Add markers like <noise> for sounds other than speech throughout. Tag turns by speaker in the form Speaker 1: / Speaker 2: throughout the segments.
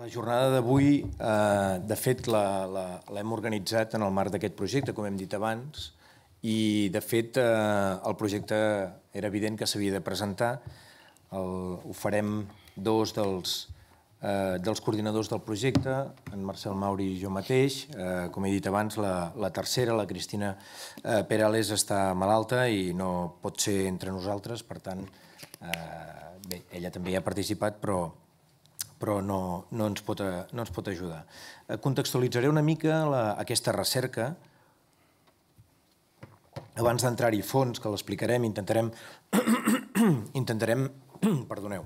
Speaker 1: La jornada d'avui,
Speaker 2: eh, de fet, l'hem organitzat en el marc
Speaker 1: d'aquest projecte, com hem dit abans, i, de fet, eh, el projecte era evident que s'havia de presentar. El, ho farem dos dels, eh, dels coordinadors del projecte, en Marcel Mauri i jo mateix. Eh, com he dit abans, la, la tercera, la Cristina eh, Perales, està malalta i no pot ser entre nosaltres, per tant, eh, bé, ella també hi ha participat, però però no, no, ens pot, eh, no ens pot ajudar. Eh, contextualitzaré una mica la, aquesta recerca abans d'entrar-hi fons, que l'explicarem, intentarem, <coughs> intentarem, <coughs> perdoneu,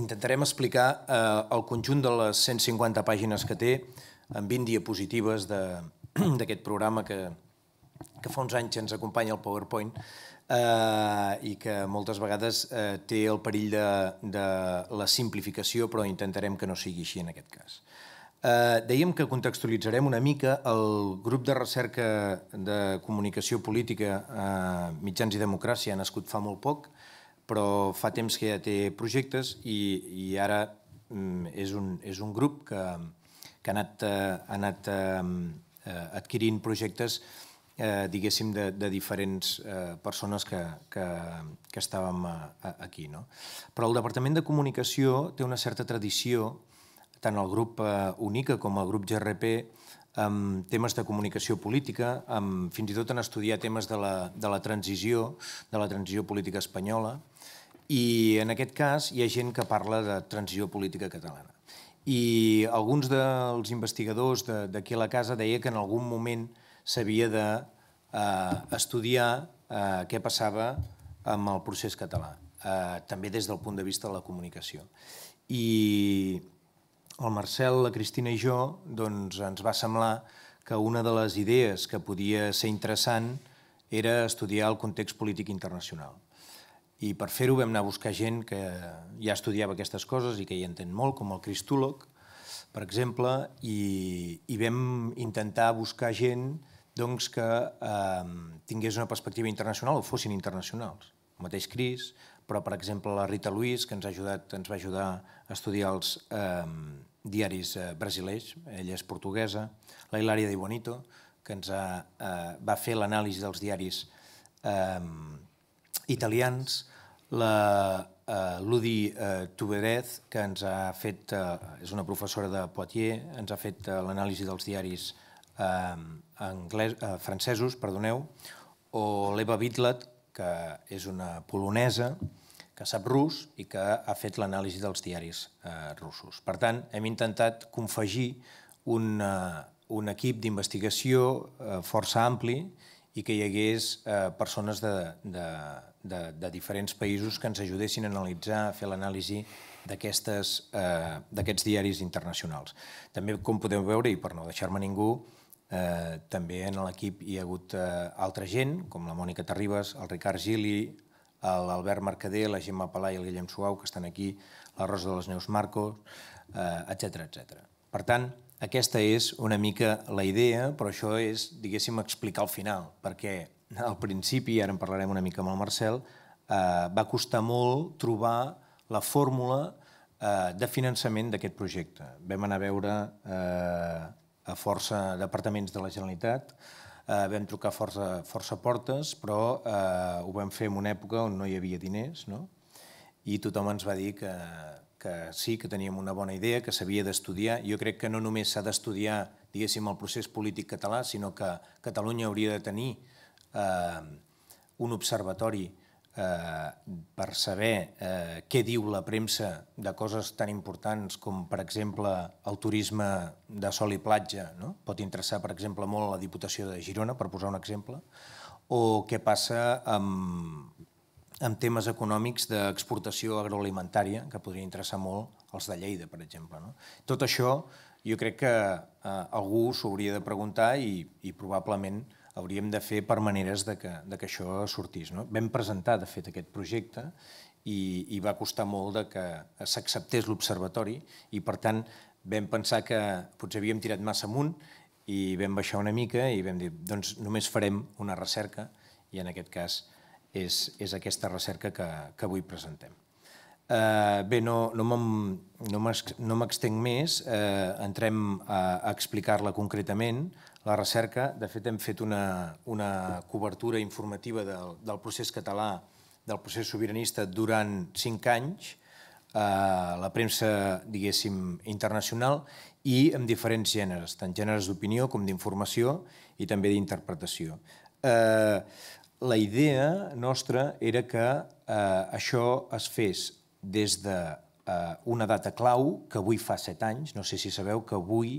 Speaker 1: intentarem explicar eh, el conjunt de les 150 pàgines que té amb 20 diapositives <coughs> d'aquest programa que, que fa uns anys ens acompanya el PowerPoint, eh, i que moltes vegades eh, té el perill de, de la simplificació, però intentarem que no sigui així en aquest cas. Eh, dèiem que contextualitzarem una mica el grup de recerca de comunicació política eh, mitjans i democràcia, ha nascut fa molt poc, però fa temps que ja té projectes i, i ara mm, és, un, és un grup que, que ha anat, eh, ha anat eh, adquirint projectes eh, eh, diguéssim, de, de diferents eh, persones que, que, que estàvem a, eh, a, aquí. No? Però el Departament de Comunicació té una certa tradició, tant el grup eh, UNICA com el grup GRP, amb temes de comunicació política, amb, fins i tot en estudiar temes de la, de la transició, de la transició política espanyola, i en aquest cas hi ha gent que parla de transició política catalana. I alguns dels investigadors d'aquí de, a la casa deia que en algun moment s'havia d'estudiar de, eh, eh, què passava amb el procés català, eh, també des del punt de vista de la comunicació. I el Marcel, la Cristina i jo doncs, ens va semblar que una de les idees que podia ser interessant era estudiar el context polític internacional. I per fer-ho vam anar a buscar gent que ja estudiava aquestes coses i que hi entén molt, com el cristòleg, per exemple, i, i vam intentar buscar gent doncs, que eh, tingués una perspectiva internacional o fossin internacionals. El mateix Cris, però, per exemple, la Rita Luis, que ens, ha ajudat, ens va ajudar a estudiar els eh, diaris eh, brasilers, ella és portuguesa, la Hilària Di Bonito, que ens ha, eh, va fer l'anàlisi dels diaris eh, italians, la eh, Ludi eh, Tuberez, que ens ha fet, eh, és una professora de Poitiers, ens ha fet eh, l'anàlisi dels diaris eh, anglès, eh, francesos, perdoneu, o l'Eva Bitlet, que és una polonesa que sap rus i que ha fet l'anàlisi dels diaris eh, russos. Per tant, hem intentat confegir un, eh, un equip d'investigació eh, força ampli i que hi hagués eh, persones de, de, de, de diferents països que ens ajudessin a analitzar, a fer l'anàlisi eh, d'aquests eh, diaris internacionals. També, com podeu veure, i per no deixar-me ningú, Eh, també en l'equip hi ha hagut eh, altra gent, com la Mònica Terribas, el Ricard Gili, l'Albert Mercader, la Gemma Palà i el Guillem Suau, que estan aquí, la Rosa de les Neus Marcos, etc eh, etc. Per tant, aquesta és una mica la idea, però això és, diguéssim, explicar al final, perquè al principi, ara en parlarem una mica amb el Marcel, eh, va costar molt trobar la fórmula eh, de finançament d'aquest projecte. Vam anar a veure eh, a força departaments de la Generalitat, eh, vam trucar força, força portes, però eh, ho vam fer en una època on no hi havia diners, no? i tothom ens va dir que, que sí, que teníem una bona idea, que s'havia d'estudiar. Jo crec que no només s'ha d'estudiar, diguéssim, el procés polític català, sinó que Catalunya hauria de tenir eh, un observatori eh, eh, per saber eh, què diu la premsa de coses tan importants com, per exemple, el turisme de sol i platja. No? Pot interessar, per exemple, molt a la Diputació de Girona, per posar un exemple, o què passa amb, amb temes econòmics d'exportació agroalimentària, que podria interessar molt els de Lleida, per exemple. No? Tot això jo crec que eh, algú s'ho hauria de preguntar i, i probablement eh, hauríem de fer per maneres de que, de que això sortís. No? Vam presentar, de fet, aquest projecte i, i va costar molt de que s'acceptés l'observatori i, per tant, vam pensar que potser havíem tirat massa amunt i vam baixar una mica i vam dir doncs només farem una recerca i en aquest cas és, és aquesta recerca que, que avui presentem. Eh, bé, no, no m'extenc no més, eh, entrem a, a explicar-la concretament, la recerca. De fet, hem fet una, una cobertura informativa del, del procés català, del procés sobiranista, durant cinc anys, a eh, la premsa, diguéssim, internacional i en diferents gèneres, tant gèneres d'opinió com d'informació i també d'interpretació. Eh, la idea nostra era que eh, això es fes des de eh, una data clau, que avui fa set anys, no sé si sabeu que avui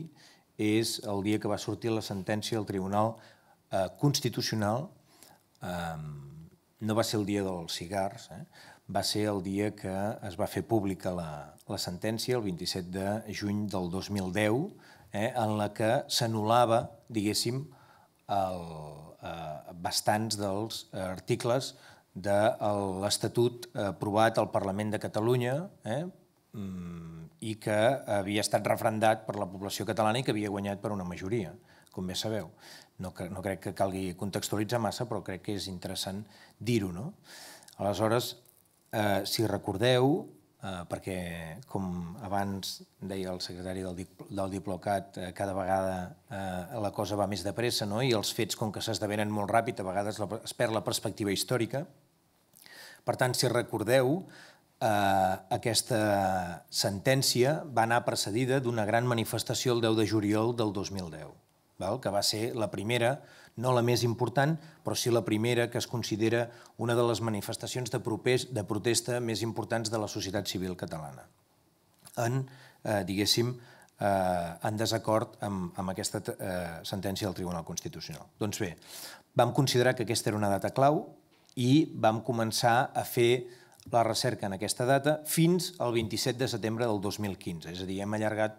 Speaker 1: és el dia que va sortir la sentència del Tribunal eh, Constitucional. Eh, no va ser el dia dels cigars, eh? va ser el dia que es va fer pública la, la sentència, el 27 de juny del 2010, eh? en la que s'anul·lava, diguéssim, el, eh, bastants dels articles de eh, l'Estatut eh, aprovat al Parlament de Catalunya eh? Mm, i que havia estat refrendat per la població catalana i que havia guanyat per una majoria, com bé sabeu. No, no crec que calgui contextualitzar massa, però crec que és interessant dir-ho. No? Aleshores, eh, si recordeu, eh, perquè com abans deia el secretari del, del Diplocat, eh, cada vegada eh, la cosa va més de pressa no? i els fets, com que s'esdevenen molt ràpid, a vegades es perd la perspectiva històrica. Per tant, si recordeu, eh, aquesta sentència va anar precedida d'una gran manifestació el 10 de juliol del 2010, val? que va ser la primera, no la més important, però sí la primera que es considera una de les manifestacions de, propers, de protesta més importants de la societat civil catalana, en, eh, diguéssim, eh, en desacord amb, amb aquesta eh, sentència del Tribunal Constitucional. Doncs bé, vam considerar que aquesta era una data clau i vam començar a fer la recerca en aquesta data fins al 27 de setembre del 2015. És a dir, hem allargat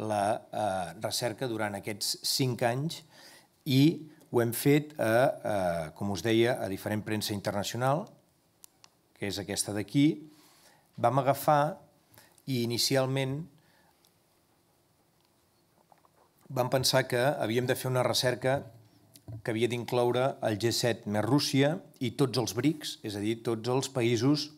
Speaker 1: la eh, recerca durant aquests cinc anys i ho hem fet, a, a, eh, com us deia, a diferent premsa internacional, que és aquesta d'aquí. Vam agafar i inicialment vam pensar que havíem de fer una recerca que havia d'incloure el G7 més Rússia i tots els BRICS, és a dir, tots els països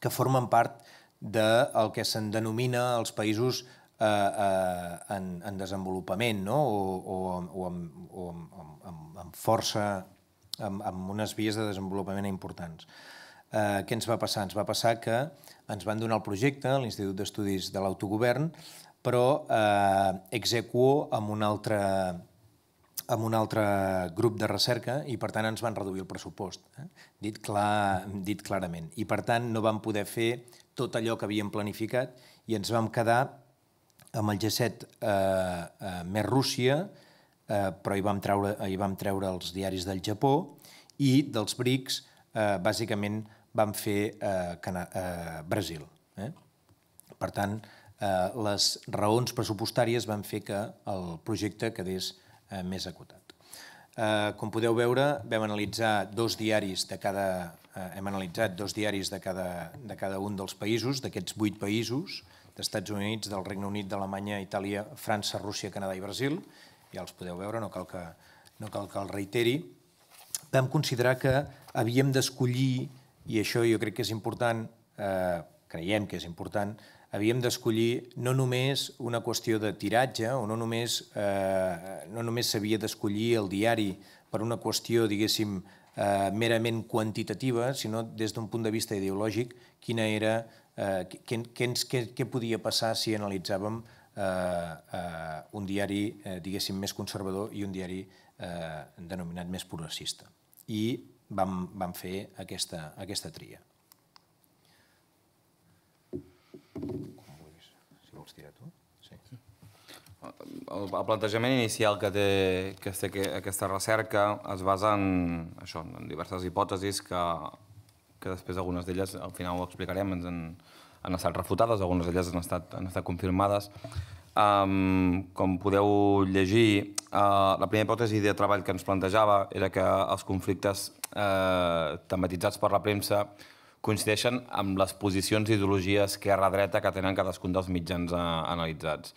Speaker 1: que formen part del de que se'n denomina els països eh, eh, en, en desenvolupament no? o, o, o, amb, o amb, amb, amb força, amb, amb unes vies de desenvolupament importants. Eh, què ens va passar? Ens va passar que ens van donar el projecte a l'Institut d'Estudis de l'Autogovern, però eh, execuo amb un altre, amb un altre grup de recerca i, per tant, ens van reduir el pressupost, eh? dit, clar, dit clarament. I, per tant, no vam poder fer tot allò que havíem planificat i ens vam quedar amb el G7 eh, eh, més Rússia, eh, però hi vam, treure, hi vam treure els diaris del Japó i dels BRICS, eh, bàsicament, vam fer eh, Cana eh, Brasil. Eh? Per tant, eh, les raons pressupostàries van fer que el projecte quedés eh, Eh, més acotat. Eh, com podeu veure, vam analitzar dos diaris de cada, eh, hem analitzat dos diaris de cada, de cada un dels països, d'aquests vuit països, d'Estats Units, del Regne Unit, d'Alemanya, Itàlia, França, Rússia, Canadà i Brasil, ja els podeu veure, no cal que, no cal que el reiteri, vam considerar que havíem d'escollir, i això jo crec que és important, eh, creiem que és important, havíem d'escollir no només una qüestió de tiratge o no només eh, no només s'havia d'escollir el diari per una qüestió, diguéssim, eh, merament quantitativa, sinó des d'un punt de vista ideològic, quina era, eh, què, què, què, podia passar si analitzàvem eh, eh, un diari, eh, diguéssim, més conservador i un diari eh, denominat més progressista. I vam, vam fer aquesta, aquesta tria. Com vulguis. Si vols tirar tu. Sí.
Speaker 2: El, el plantejament inicial que té, que té aquesta recerca es basa en, això, en diverses hipòtesis que, que després algunes d'elles, al final ho explicarem, ens han, han estat refutades, algunes d'elles han, estat, han estat confirmades. Um, com podeu llegir, uh, la primera hipòtesi de treball que ens plantejava era que els conflictes uh, tematitzats per la premsa coincideixen amb les posicions i ideologies esquerra-dreta que tenen cadascun dels mitjans eh, analitzats.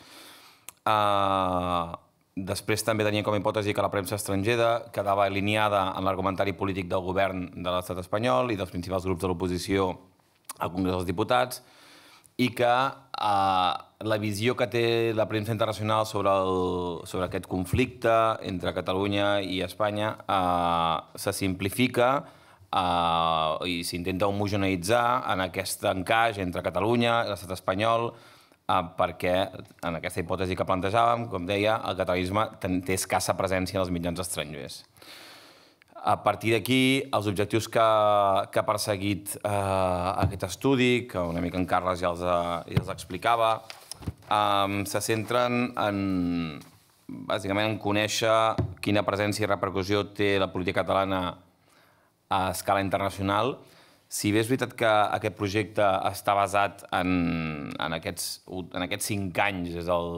Speaker 2: Uh, després també tenien com a hipòtesi que la premsa estrangera quedava alineada en l'argumentari polític del govern de l'estat espanyol i dels principals grups de l'oposició al Congrés dels Diputats i que uh, la visió que té la premsa internacional sobre, el, sobre aquest conflicte entre Catalunya i Espanya uh, se simplifica eh, i s'intenta homogeneïtzar en aquest encaix entre Catalunya i l'estat espanyol, eh, perquè en aquesta hipòtesi que plantejàvem, com deia, el catalanisme té escassa presència en els mitjans estrangers. A partir d'aquí, els objectius que, que ha perseguit eh, aquest estudi, que una mica en Carles ja els, eh, ja els explicava, eh, se centren en, bàsicament en conèixer quina presència i repercussió té la política catalana a escala internacional. Si bé és veritat que aquest projecte està basat en, en, aquests, en aquests 5 anys, des del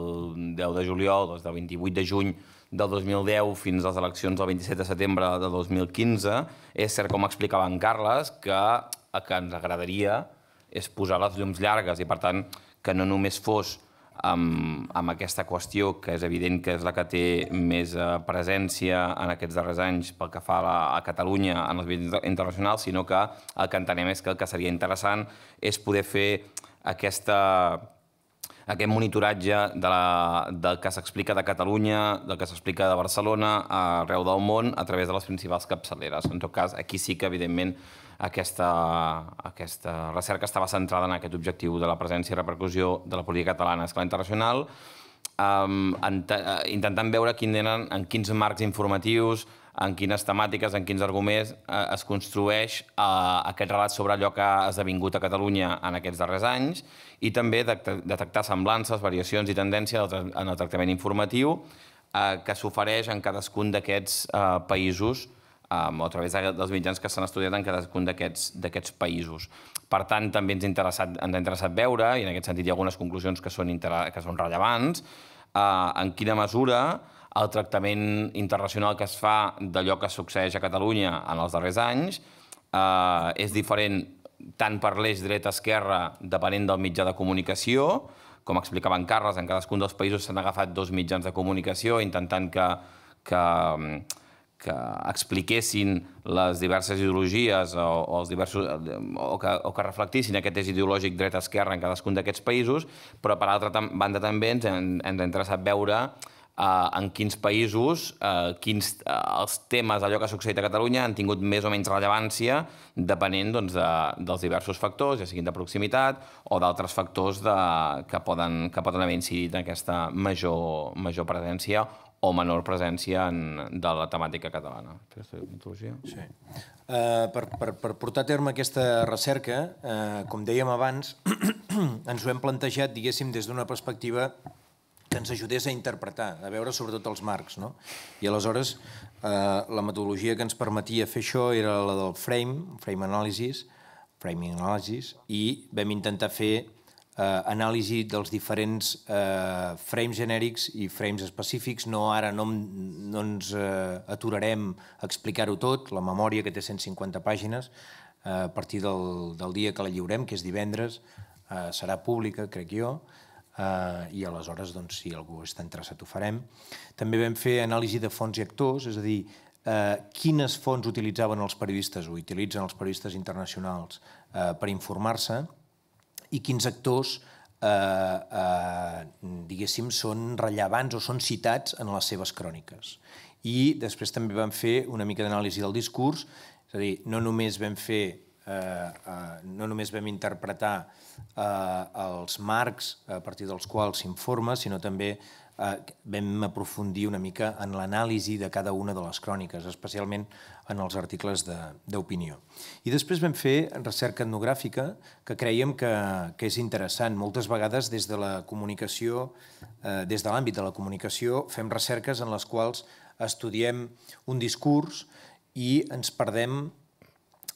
Speaker 2: 10 de juliol, des del 28 de juny del 2010 fins a les eleccions del 27 de setembre de 2015, és cert, com explicava en Carles, que el que ens agradaria és posar les llums llargues i, per tant, que no només fos amb, amb aquesta qüestió, que és evident que és la que té més eh, presència en aquests darrers anys pel que fa a, la, a Catalunya en els mitjans internacionals, sinó que el que entenem és que el que seria interessant és poder fer aquesta, aquest monitoratge de la, del que s'explica de Catalunya, del que s'explica de Barcelona, arreu del món, a través de les principals capçaleres. En tot cas, aquí sí que, evidentment, aquesta, aquesta recerca estava centrada en aquest objectiu de la presència i repercussió de la política catalana a escala internacional, um, intentant veure quin eren, en quins marcs informatius, en quines temàtiques, en quins arguments eh, es construeix eh, aquest relat sobre allò que ha esdevingut a Catalunya en aquests darrers anys i també detectar semblances, variacions i tendències en el tractament informatiu eh, que s'ofereix en cadascun d'aquests eh, països eh, um, o a través de, dels mitjans que s'han estudiat en cadascun d'aquests països. Per tant, també ens, ha interessat, ens ha interessat veure, i en aquest sentit hi ha algunes conclusions que són, que són rellevants, uh, en quina mesura el tractament internacional que es fa d'allò que succeeix a Catalunya en els darrers anys eh, és diferent tant per l'eix dreta-esquerra, depenent del mitjà de comunicació, com explicava en Carles, en cadascun dels països s'han agafat dos mitjans de comunicació intentant que, que, que expliquessin les diverses ideologies o, o, els diversos, o, que, o que reflectissin aquest és ideològic dret esquerra en cadascun d'aquests països, però per altra banda també ens, ens ha interessat veure eh, en quins països eh, quins, eh, els temes d'allò que ha succeït a Catalunya han tingut més o menys rellevància depenent doncs, de, dels diversos factors, ja siguin de proximitat o d'altres factors de, que, poden, que poden haver incidit en aquesta major, major presència o menor presència en, de la temàtica catalana. Mitologia. Sí.
Speaker 1: Uh, per, per, per portar a terme aquesta recerca, uh, com dèiem abans, <clears throat> ens ho hem plantejat, diguéssim, des d'una perspectiva que ens ajudés a interpretar, a veure sobretot els marcs. No? I aleshores eh, la metodologia que ens permetia fer això era la del frame, frame analysis, framing analysis, i vam intentar fer eh, anàlisi dels diferents eh, frames genèrics i frames específics. No, ara no, no ens eh, aturarem a explicar-ho tot, la memòria que té 150 pàgines, eh, a partir del, del dia que la lliurem, que és divendres, eh, serà pública, crec jo, eh, i aleshores, doncs, si algú està interessat, ho farem. També vam fer anàlisi de fons i actors, és a dir, eh, quines fonts utilitzaven els periodistes, o utilitzen els periodistes internacionals eh, per informar-se, i quins actors eh, eh, diguéssim, són rellevants o són citats en les seves cròniques. I després també vam fer una mica d'anàlisi del discurs, és a dir, no només vam fer Eh, eh, no només vam interpretar eh, els marcs a partir dels quals s'informa, sinó també vam aprofundir una mica en l'anàlisi de cada una de les cròniques, especialment en els articles d'opinió. De, I després vam fer recerca etnogràfica, que creiem que, que és interessant. Moltes vegades des de la comunicació, eh, des de l'àmbit de la comunicació, fem recerques en les quals estudiem un discurs i ens perdem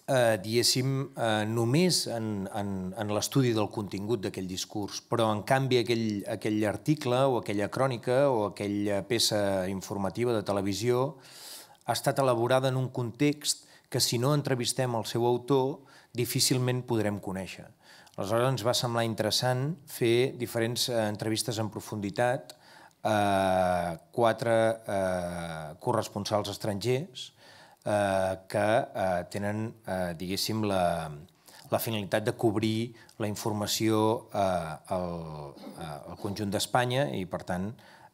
Speaker 1: eh, diguéssim, eh, només en, en, en l'estudi del contingut d'aquell discurs, però en canvi aquell, aquell article o aquella crònica o aquella peça informativa de televisió ha estat elaborada en un context que si no entrevistem el seu autor difícilment podrem conèixer. Aleshores ens va semblar interessant fer diferents eh, entrevistes en profunditat a eh, quatre eh, corresponsals estrangers, eh, que eh, tenen, eh, diguéssim, la, la finalitat de cobrir la informació eh, al, eh, al conjunt d'Espanya i, per tant,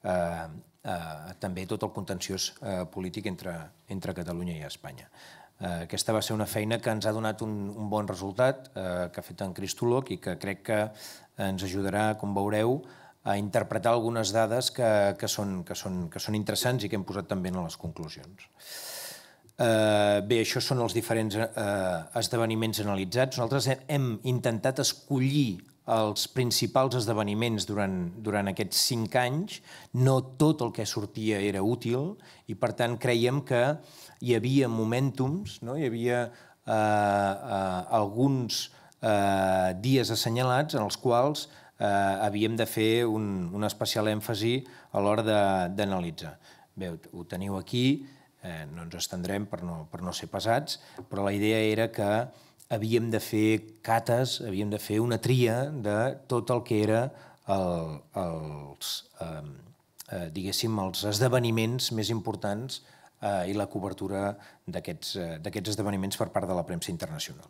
Speaker 1: eh, eh, també tot el contenciós eh, polític entre, entre Catalunya i Espanya. Eh, aquesta va ser una feina que ens ha donat un, un bon resultat, eh, que ha fet en Cristolog i que crec que ens ajudarà, com veureu, a interpretar algunes dades que, que, són, que, són, que són interessants i que hem posat també en les conclusions. Eh, bé, això són els diferents eh, esdeveniments analitzats. Nosaltres hem intentat escollir els principals esdeveniments durant, durant aquests cinc anys. No tot el que sortia era útil i, per tant, creiem que hi havia momentums, no? hi havia eh, eh, alguns eh, dies assenyalats en els quals eh, havíem de fer un, un especial èmfasi a l'hora d'analitzar. Bé, ho teniu aquí eh, no ens estendrem per no, per no ser pesats, però la idea era que havíem de fer cates, havíem de fer una tria de tot el que era el, els, eh, eh, diguéssim, els esdeveniments més importants eh, i la cobertura d'aquests eh, esdeveniments per part de la premsa internacional.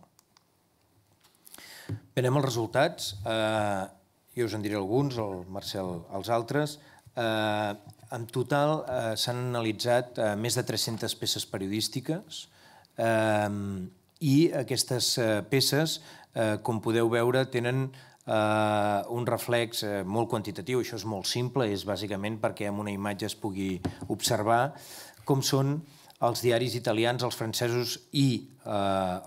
Speaker 1: Venem els als resultats. Eh, jo us en diré alguns, el Marcel els altres. Eh, en total eh, s'han analitzat eh, més de 300 peces periodístiques ehm, i aquestes eh, peces, eh, com podeu veure, tenen eh, un reflex eh, molt quantitatiu, això és molt simple, és bàsicament perquè amb una imatge es pugui observar com són els diaris italians, els francesos i eh,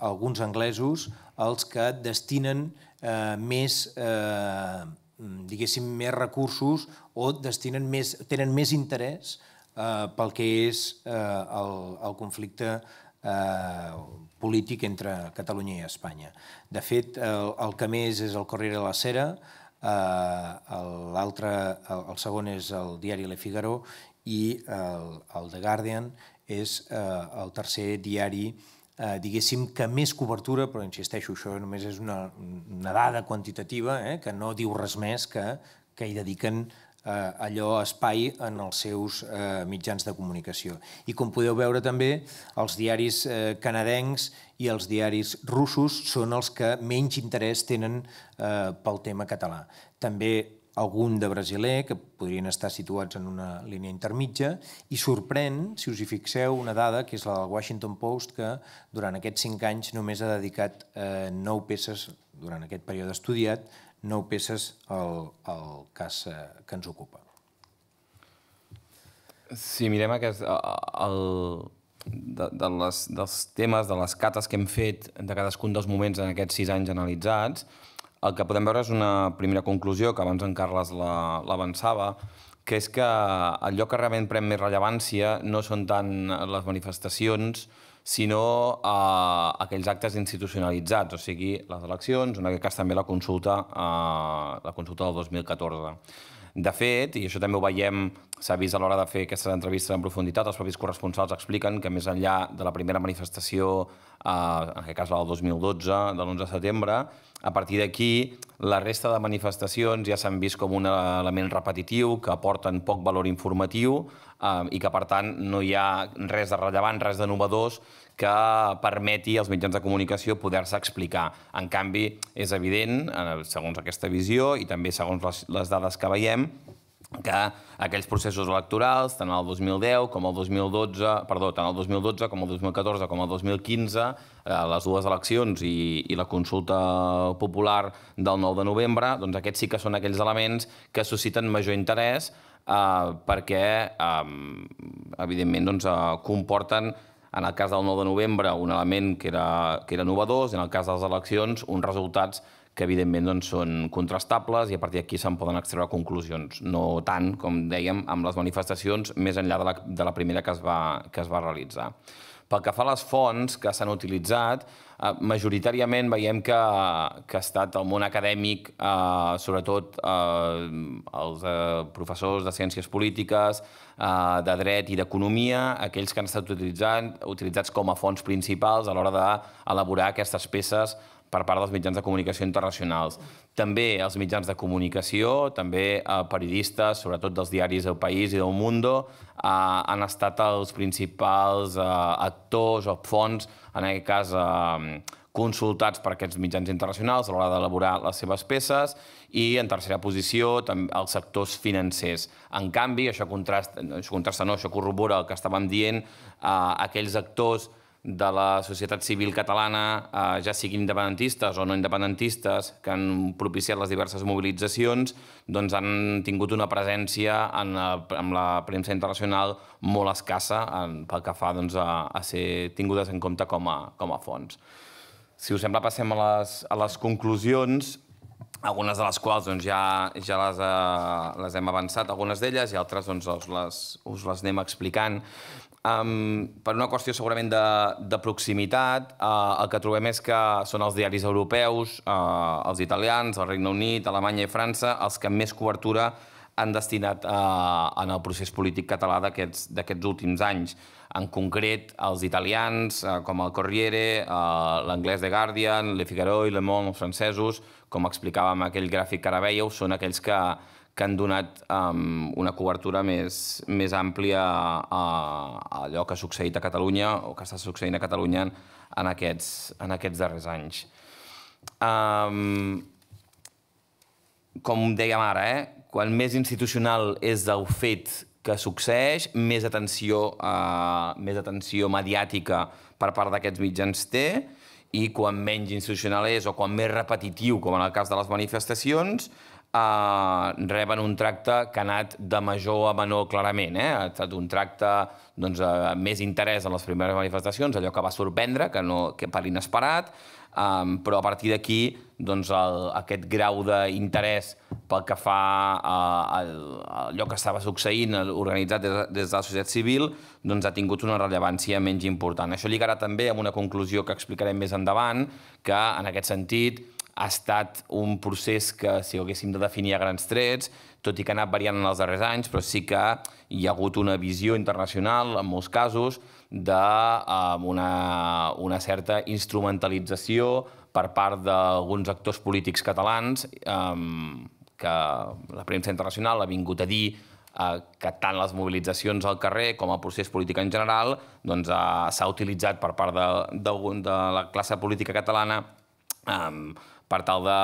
Speaker 1: alguns anglesos els que destinen eh, més eh, Mm, diguéssim, més recursos o destinen més, tenen més interès eh, pel que és eh, el, el conflicte eh, polític entre Catalunya i Espanya. De fet, el, el que més és el Corriere de la Cera, eh, el, el, el segon és el diari Le Figaro i el, el The Guardian és eh, el tercer diari eh, eh, diguéssim, que més cobertura, però insisteixo, això només és una, una dada quantitativa, eh, que no diu res més que, que hi dediquen eh, allò espai en els seus eh, mitjans de comunicació. I com podeu veure també, els diaris eh, canadencs i els diaris russos són els que menys interès tenen eh, pel tema català. També algun de brasiler, que podrien estar situats en una línia intermitja, i sorprèn, si us hi fixeu, una dada, que és la del Washington Post, que durant aquests cinc anys només ha dedicat eh, nou peces, durant aquest període estudiat, nou peces al, al cas eh, que ens ocupa.
Speaker 2: Si mirem aquest, el, de, de les, dels temes, de les cates que hem fet de cadascun dels moments en aquests sis anys analitzats, el que podem veure és una primera conclusió, que abans en Carles l'avançava, la, que és que el lloc que realment pren més rellevància no són tant les manifestacions, sinó eh, aquells actes institucionalitzats, o sigui, les eleccions, en aquest cas també la consulta, eh, la consulta del 2014. De fet, i això també ho veiem, s'ha vist a l'hora de fer aquestes entrevistes en profunditat, els propis corresponsals expliquen que més enllà de la primera manifestació en aquest cas la del 2012, de l'11 de setembre. A partir d'aquí, la resta de manifestacions ja s'han vist com un element repetitiu, que aporten poc valor informatiu eh, i que, per tant, no hi ha res de rellevant, res de novedors que permeti als mitjans de comunicació poder-se explicar. En canvi, és evident, eh, segons aquesta visió i també segons les dades que veiem, que aquells processos electorals, tant el 2010 com el 2012, perdó, tant el 2012 com el 2014 com el 2015, eh, les dues eleccions i, i la consulta popular del 9 de novembre, doncs aquests sí que són aquells elements que susciten major interès eh, perquè, eh, evidentment, doncs, eh, comporten en el cas del 9 de novembre, un element que era, que era novedós, en el cas de les eleccions, uns resultats que evidentment doncs, són contrastables i a partir d'aquí se'n poden extreure conclusions. No tant, com dèiem, amb les manifestacions més enllà de la, de la primera que es, va, que es va realitzar. Pel que fa a les fonts que s'han utilitzat, eh, majoritàriament veiem que, que ha estat el món acadèmic, eh, sobretot eh, els eh, professors de ciències polítiques, eh, de dret i d'economia, aquells que han estat utilitzant, utilitzats com a fonts principals a l'hora d'elaborar aquestes peces per part dels mitjans de comunicació internacionals. També els mitjans de comunicació, també eh, periodistes, sobretot dels diaris El País i del Mundo, eh, han estat els principals eh, actors o fons, en aquest cas, eh, consultats per aquests mitjans internacionals a l'hora d'elaborar les seves peces i, en tercera posició, els sectors financers. En canvi, això contrasta, això contrasta no, això corrobora el que estàvem dient, eh, aquells actors de la societat civil catalana, eh, ja siguin independentistes o no independentistes, que han propiciat les diverses mobilitzacions, doncs han tingut una presència en la, en la premsa internacional molt escassa en, pel que fa doncs, a, a ser tingudes en compte com a, com a fons. Si us sembla, passem a les, a les conclusions algunes de les quals doncs, ja, ja les, eh, les hem avançat, algunes d'elles, i altres doncs, us, les, us les anem explicant. Um, per una qüestió segurament de, de proximitat, uh, el que trobem és que són els diaris europeus, uh, els italians, el Regne Unit, Alemanya i França, els que més cobertura han destinat uh, en el procés polític català d'aquests últims anys. En concret, els italians, uh, com el Corriere, uh, l'anglès The Guardian, Le Figaro i Le Monde, els francesos, com explicàvem aquell gràfic que ara veieu, són aquells que, que han donat um, una cobertura més, més àmplia a, a allò que ha succeït a Catalunya o que està succeint a Catalunya en aquests, en aquests darrers anys. Um, com dèiem ara, eh? quan més institucional és el fet que succeeix, més atenció, eh, més atenció mediàtica per part d'aquests mitjans té, i quan menys institucional és o quan més repetitiu, com en el cas de les manifestacions, eh, reben un tracte que ha anat de major a menor clarament. Eh? Ha estat un tracte doncs, eh, més interès en les primeres manifestacions, allò que va sorprendre, que, no, que per inesperat, Um, però a partir d'aquí doncs el, aquest grau d'interès pel que fa a, a, a allò que estava succeint organitzat des, des de la societat civil doncs ha tingut una rellevància menys important. Això lligarà també amb una conclusió que explicarem més endavant, que en aquest sentit ha estat un procés que, si ho haguéssim de definir a grans trets, tot i que ha anat variant en els darrers anys, però sí que hi ha hagut una visió internacional, en molts casos, d'una eh, una certa instrumentalització per part d'alguns actors polítics catalans eh, que la premsa internacional ha vingut a dir eh, que tant les mobilitzacions al carrer com el procés polític en general s'ha doncs, eh, utilitzat per part de, de, de la classe política catalana eh, per tal de,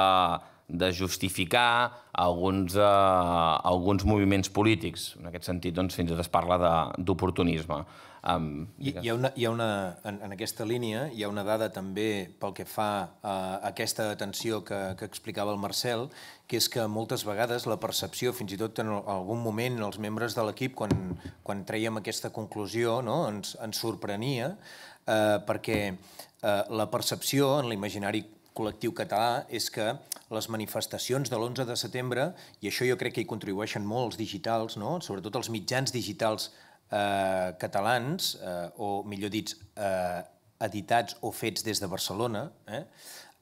Speaker 2: de justificar alguns, eh, alguns moviments polítics. En aquest sentit, doncs, fins i tot es parla d'oportunisme. Um, hi, hi ha una,
Speaker 1: hi ha una, en, en aquesta
Speaker 2: línia hi ha una dada també pel que fa a eh, aquesta
Speaker 1: atenció que, que explicava el Marcel, que és que moltes vegades la percepció, fins i tot en algun moment els membres de l'equip, quan, quan traiem aquesta conclusió, no? ens, ens sorprenia, eh, perquè eh, la percepció en l'imaginari col·lectiu català és que les manifestacions de l'11 de setembre, i això jo crec que hi contribueixen molt els digitals, no? sobretot els mitjans digitals eh, catalans, eh, o millor dit, eh, editats o fets des de Barcelona, eh,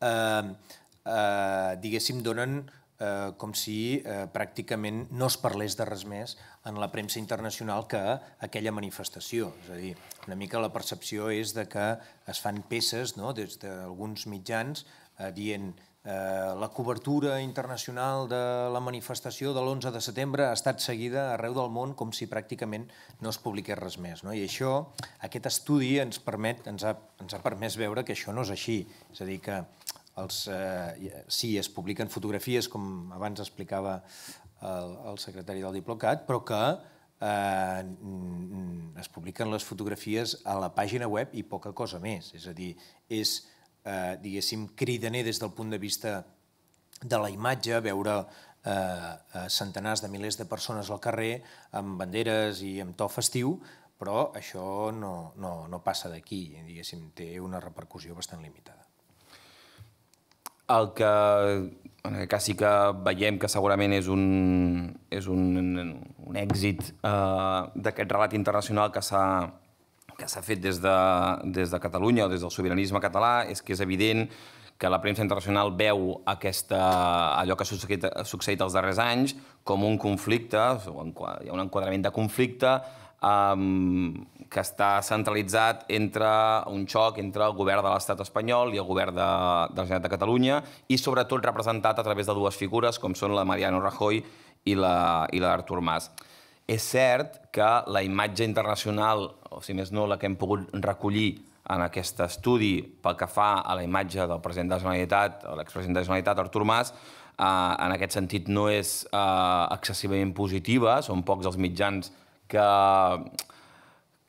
Speaker 1: eh, eh, diguéssim, donen eh, com si eh, pràcticament no es parlés de res més en la premsa internacional que aquella manifestació. És a dir, una mica la percepció és de que es fan peces no, des d'alguns mitjans Eh, dient eh, la cobertura internacional de la manifestació de l'11 de setembre ha estat seguida arreu del món com si pràcticament no es publiqués res més. No? I això, aquest estudi ens permet, ens ha, ens ha permès veure que això no és així. És a dir, que els, eh, sí, es publiquen fotografies, com abans explicava el, el secretari del Diplocat, però que eh, es publiquen les fotografies a la pàgina web i poca cosa més. És a dir, és eh, diguéssim, cridaner des del punt de vista de la imatge, veure eh, eh, centenars de milers de persones al carrer amb banderes i amb to festiu, però això no, no, no passa d'aquí, diguéssim, té una repercussió bastant limitada.
Speaker 2: El que, quasi sí que veiem que segurament és un, és un, un èxit eh, d'aquest relat internacional que s'ha que s'ha fet des de, des de Catalunya o des del sobiranisme català és que és evident que la premsa internacional veu aquesta, allò que ha succeït, ha succeït els darrers anys com un conflicte, hi ha un enquadrament de conflicte um, que està centralitzat entre un xoc entre el govern de l'estat espanyol i el govern de, de la Generalitat de Catalunya i sobretot representat a través de dues figures com són la Mariano Rajoy i l'Artur la, i Mas. És cert que la imatge internacional, o si més no, la que hem pogut recollir en aquest estudi pel que fa a la imatge del president de la Generalitat, o l'expresident de la Generalitat, Artur Mas, eh, en aquest sentit no és eh, excessivament positiva, són pocs els mitjans que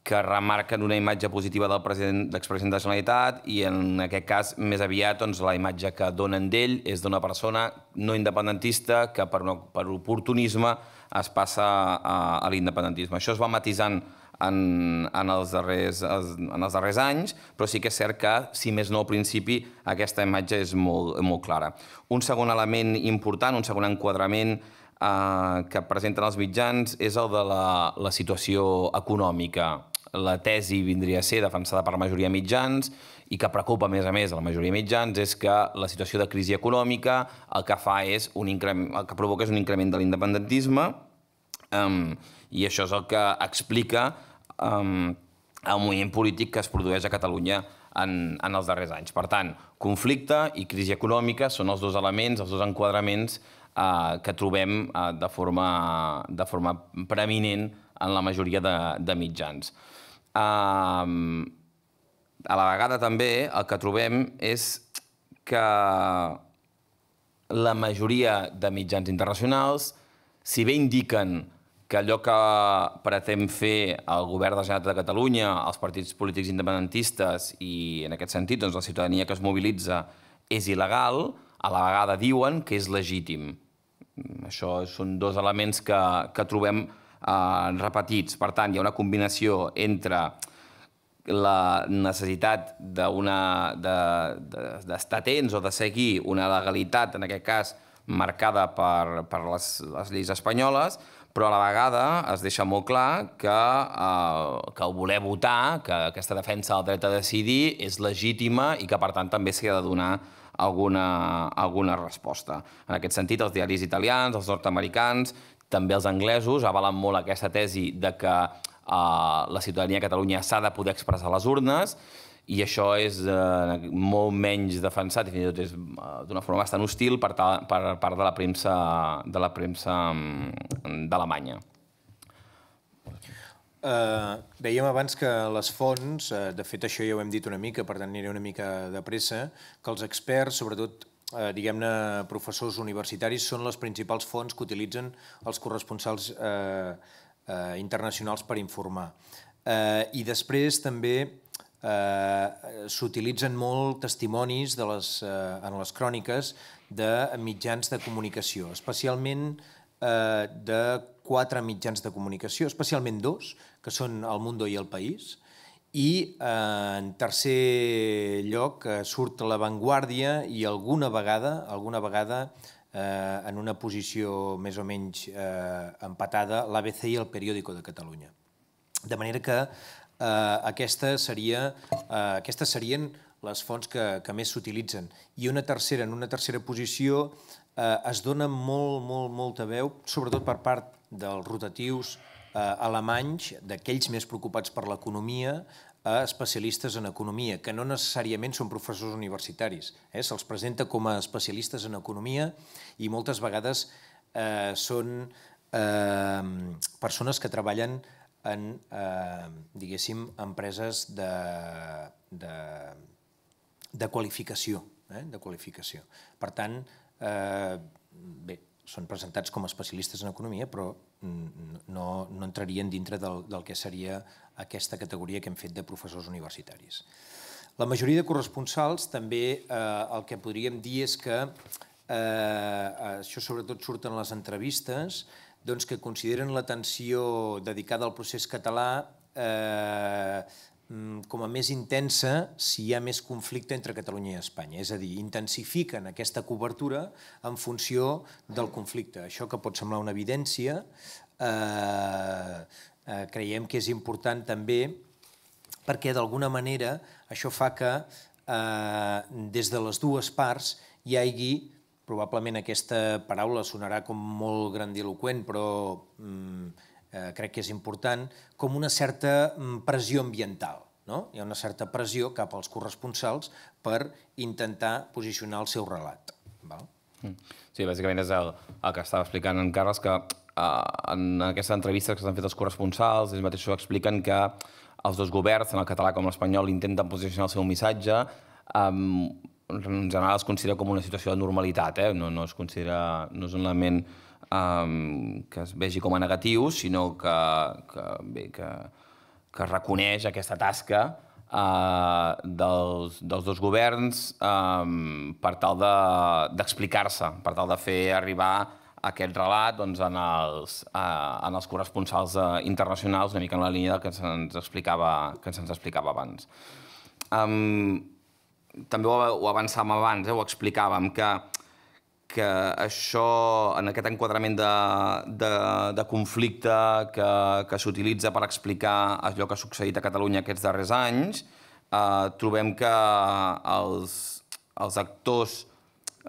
Speaker 2: que remarquen una imatge positiva del president, l'expresident de la Generalitat i en aquest cas més aviat doncs, la imatge que donen d'ell és d'una persona no independentista que per, no, per oportunisme es passa a, a l'independentisme. Això es va matisant en, en, els darrers, en els darrers anys, però sí que és cert que, si més no al principi, aquesta imatge és molt, molt clara. Un segon element important, un segon enquadrament eh, que presenten els mitjans és el de la, la situació econòmica la tesi vindria a ser defensada per la majoria de mitjans i que preocupa, a més a més, a la majoria de mitjans, és que la situació de crisi econòmica el que fa és un increment, el que provoca és un increment de l'independentisme um, i això és el que explica um, el moviment polític que es produeix a Catalunya en, en els darrers anys. Per tant, conflicte i crisi econòmica són els dos elements, els dos enquadraments eh, que trobem eh, de, forma, de forma preeminent en la majoria de, de mitjans. Um, a la vegada també el que trobem és que la majoria de mitjans internacionals, si bé indiquen que allò que pretén fer el govern de la Generalitat de Catalunya, els partits polítics independentistes i, en aquest sentit, doncs, la ciutadania que es mobilitza és il·legal, a la vegada diuen que és legítim. Això són dos elements que, que trobem repetits. Per tant, hi ha una combinació entre la necessitat d'estar de, de, atents o de seguir una legalitat, en aquest cas, marcada per, per les, lleis espanyoles, però a la vegada es deixa molt clar que, el eh, que voler votar, que aquesta defensa del dret a decidir és legítima i que, per tant, també s'hi ha de donar alguna, alguna resposta. En aquest sentit, els diaris italians, els nord-americans també els anglesos avalen molt aquesta tesi de que eh, la ciutadania de Catalunya s'ha de poder expressar a les urnes i això és eh, molt menys defensat i fins i tot és eh, d'una forma bastant hostil per, ta, per part de la premsa de la premsa mm, d'Alemanya.
Speaker 1: Uh, dèiem abans que les fonts, uh, de fet això ja ho hem dit una mica, per tant aniré una mica de pressa, que els experts, sobretot eh, diguem-ne, professors universitaris són les principals fonts que utilitzen els corresponsals eh, eh, internacionals per informar. Eh, I després també eh, s'utilitzen molt testimonis de les, eh, en les cròniques de mitjans de comunicació, especialment eh, de quatre mitjans de comunicació, especialment dos, que són El Mundo i El País, i eh, en tercer lloc eh, surt l'avantguàrdia i alguna vegada, alguna vegada eh, en una posició més o menys eh, empatada l'ABC i el Periódico de Catalunya. De manera que eh, aquesta seria, eh, aquestes serien les fonts que, que més s'utilitzen. I una tercera, en una tercera posició, eh, es dona molt, molt, molta veu, sobretot per part dels rotatius, eh, alemanys, d'aquells més preocupats per l'economia, a especialistes en economia, que no necessàriament són professors universitaris. Eh? Se'ls presenta com a especialistes en economia i moltes vegades eh, són eh, persones que treballen en, eh, diguéssim, empreses de, de, de qualificació. Eh? de qualificació. Per tant, eh, bé, són presentats com a especialistes en economia, però no, no entrarien dintre del, del que seria aquesta categoria que hem fet de professors universitaris. La majoria de corresponsals també eh, el que podríem dir és que, eh, això sobretot surt en les entrevistes, doncs que consideren l'atenció dedicada al procés català eh, Mm, com a més intensa si hi ha més conflicte entre Catalunya i Espanya. És a dir, intensifiquen aquesta cobertura en funció del conflicte. Això que pot semblar una evidència, eh, eh, creiem que és important també perquè d'alguna manera això fa que eh, des de les dues parts hi hagi probablement aquesta paraula sonarà com molt grandiloquent, però mm, eh, crec que és important, com una certa mm, pressió ambiental. No? Hi ha una certa pressió cap als corresponsals per intentar posicionar el seu relat. Val?
Speaker 2: Mm. Sí, bàsicament és el, el que estava explicant en Carles, que eh, en aquesta entrevista que s'han fet els corresponsals, ells mateixos expliquen que els dos governs, tant el català com l'espanyol, intenten posicionar el seu missatge um, en general es considera com una situació de normalitat, eh? no, no, es considera, no és un element um, que es vegi com a negatiu, sinó que, que, bé, que, que reconeix aquesta tasca Uh, dels, dels dos governs um, per tal d'explicar-se, de, per tal de fer arribar aquest relat doncs, en, els, uh, en els corresponsals uh, internacionals, una mica en la línia del que se'ns explicava, que se'ns explicava abans. Um, també ho, ho avançàvem abans, eh, ho explicàvem, que que això, en aquest enquadrament de, de, de conflicte que, que s'utilitza per explicar allò que ha succeït a Catalunya aquests darrers anys, eh, trobem que els, els actors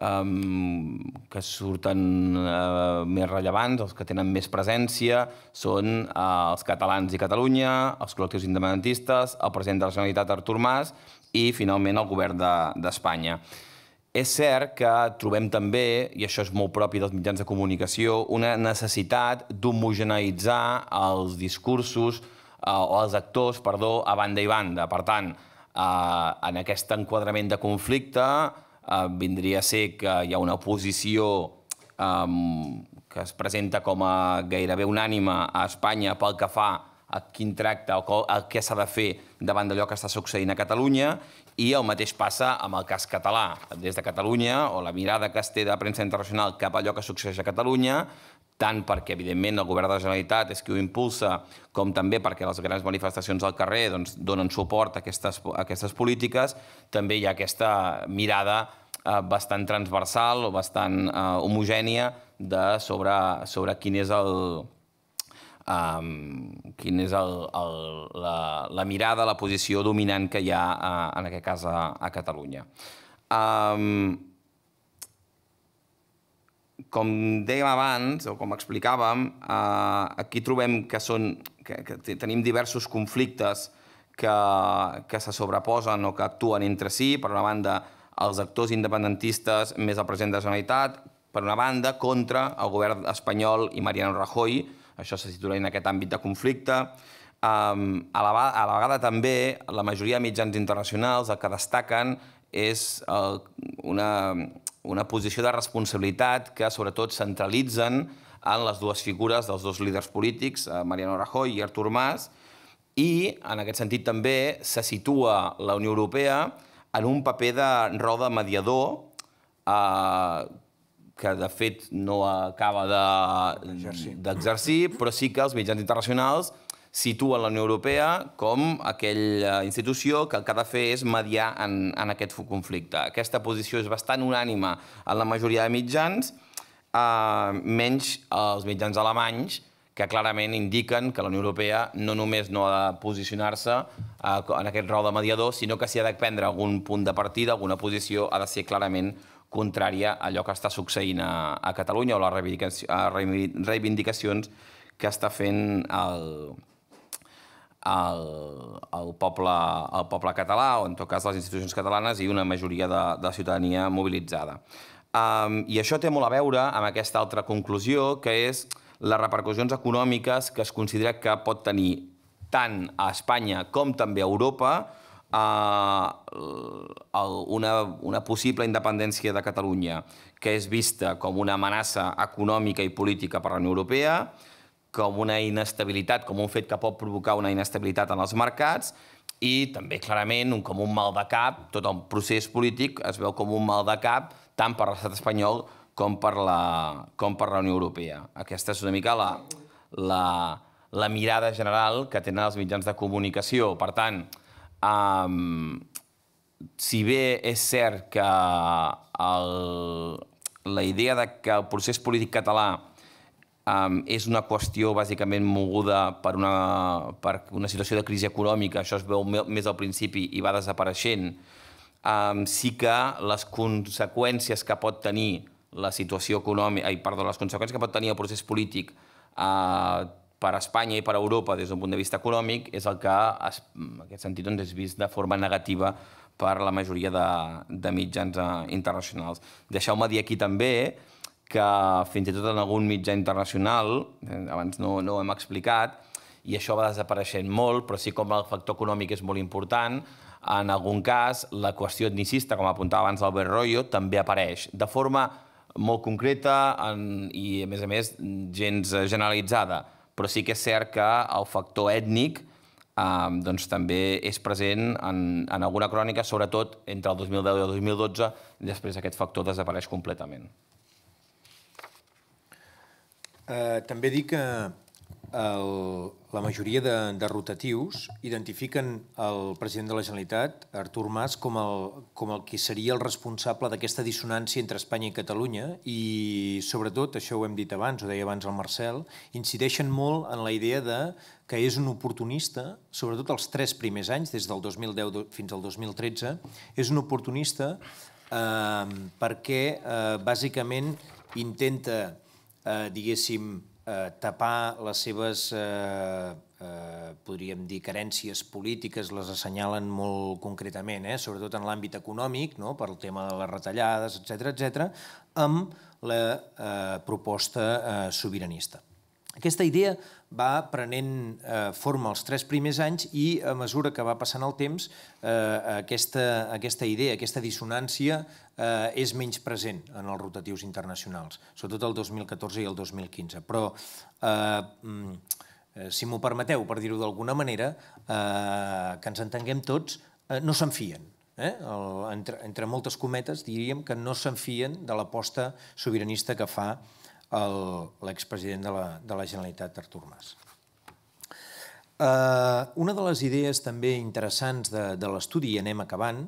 Speaker 2: um, que surten uh, més rellevants, els que tenen més presència, són uh, els catalans i Catalunya, els col·lectius independentistes, el president de la Generalitat, Artur Mas, i, finalment, el govern d'Espanya. De, és cert que trobem també, i això és molt propi dels mitjans de comunicació, una necessitat d'homogeneïtzar els discursos eh, o els actors, perdó, a banda i banda. Per tant, eh, en aquest enquadrament de conflicte eh, vindria a ser que hi ha una oposició eh, que es presenta com a gairebé unànima a Espanya pel que fa a quin tracte o a què s'ha de fer davant d'allò que està succeint a Catalunya i el mateix passa amb el cas català. Des de Catalunya, o la mirada que es té de la premsa internacional cap a allò que succeeix a Catalunya, tant perquè, evidentment, el govern de la Generalitat és qui ho impulsa, com també perquè les grans manifestacions al carrer doncs, donen suport a aquestes, a aquestes polítiques, també hi ha aquesta mirada eh, bastant transversal o bastant eh, homogènia de sobre, sobre quin és el, um, quina és el, el, la, la mirada, la posició dominant que hi ha, uh, en aquest cas, a, a Catalunya. Um, com dèiem abans, o com explicàvem, eh, aquí trobem que, són, que, que tenim diversos conflictes que, que se sobreposen o que actuen entre si. Per una banda, els actors independentistes més el president de la Generalitat, per una banda, contra el govern espanyol i Mariano Rajoy, això se situa en aquest àmbit de conflicte. Um, a, la, a la vegada també, la majoria de mitjans internacionals el que destaquen és el, eh, una, una posició de responsabilitat que sobretot centralitzen en les dues figures dels dos líders polítics, eh, Mariano Rajoy i Artur Mas, i en aquest sentit també se situa la Unió Europea en un paper de roda mediador eh, que de fet no acaba d'exercir, de, però sí que els mitjans internacionals situen la Unió Europea com aquella institució que el que ha de fer és mediar en, en aquest conflicte. Aquesta posició és bastant unànima en la majoria de mitjans, eh, menys els mitjans alemanys, que clarament indiquen que la Unió Europea no només no ha de posicionar-se eh, en aquest rol de mediador, sinó que s'hi ha de prendre algun punt de partida, alguna posició, ha de ser clarament contrària a allò que està succeint a, a Catalunya o les reivindicacions que està fent el, el, el, poble, el poble català, o en tot cas les institucions catalanes i una majoria de, de ciutadania mobilitzada. Um, I això té molt a veure amb aquesta altra conclusió, que és les repercussions econòmiques que es considera que pot tenir tant a Espanya com també a Europa, eh, una, una possible independència de Catalunya que és vista com una amenaça econòmica i política per la Unió Europea, com una inestabilitat, com un fet que pot provocar una inestabilitat en els mercats, i també, clarament, un, com un mal de cap, tot el procés polític es veu com un mal de cap tant per l'estat espanyol com per, la, com per la Unió Europea. Aquesta és una mica la, la, la mirada general que tenen els mitjans de comunicació. Per tant, Um, si bé és cert que el, la idea de que el procés polític català um, és una qüestió bàsicament moguda per una, per una situació de crisi econòmica, això es veu més al principi i va desapareixent, um, sí que les conseqüències que pot tenir la situació econòmica, ai, perdó, les conseqüències que pot tenir el procés polític uh, per Espanya i per Europa des d'un punt de vista econòmic és el que, es, en aquest sentit, doncs, és vist de forma negativa per la majoria de, de mitjans eh, internacionals. Deixeu-me dir aquí també que fins i tot en algun mitjà internacional, eh, abans no, no ho hem explicat, i això va desapareixent molt, però sí com el factor econòmic és molt important, en algun cas la qüestió etnicista, com apuntava abans l'Albert Royo, també apareix de forma molt concreta en, i, a més a més, gens generalitzada però sí que és cert que el factor ètnic eh, doncs, també és present en, en alguna crònica, sobretot entre el 2010 i el 2012, després aquest factor desapareix completament.
Speaker 1: Eh, també dic que el, la majoria de, de rotatius identifiquen el president de la Generalitat, Artur Mas, com el, com el que seria el responsable d'aquesta dissonància entre Espanya i Catalunya i, sobretot, això ho hem dit abans, ho deia abans el Marcel, incideixen molt en la idea de que és un oportunista, sobretot els tres primers anys, des del 2010 fins al 2013, és un oportunista eh, perquè, eh, bàsicament, intenta, eh, diguéssim, eh, tapar les seves, eh, eh, podríem dir, carències polítiques, les assenyalen molt concretament, eh, sobretot en l'àmbit econòmic, no, per el tema de les retallades, etc etc, amb la eh, proposta eh, sobiranista. Aquesta idea va prenent eh, forma els tres primers anys i a mesura que va passant el temps eh, aquesta, aquesta idea, aquesta dissonància eh, és menys present en els rotatius internacionals, sobretot el 2014 i el 2015. Però, eh, mm, eh, si m'ho permeteu, per dir-ho d'alguna manera, eh, que ens entenguem tots, eh, no se'n fien. Eh? El, entre, entre moltes cometes diríem que no se'n fien de l'aposta sobiranista que fa l'expresident de, la, de la Generalitat, Artur Mas. Eh, una de les idees també interessants de, de l'estudi, i anem acabant,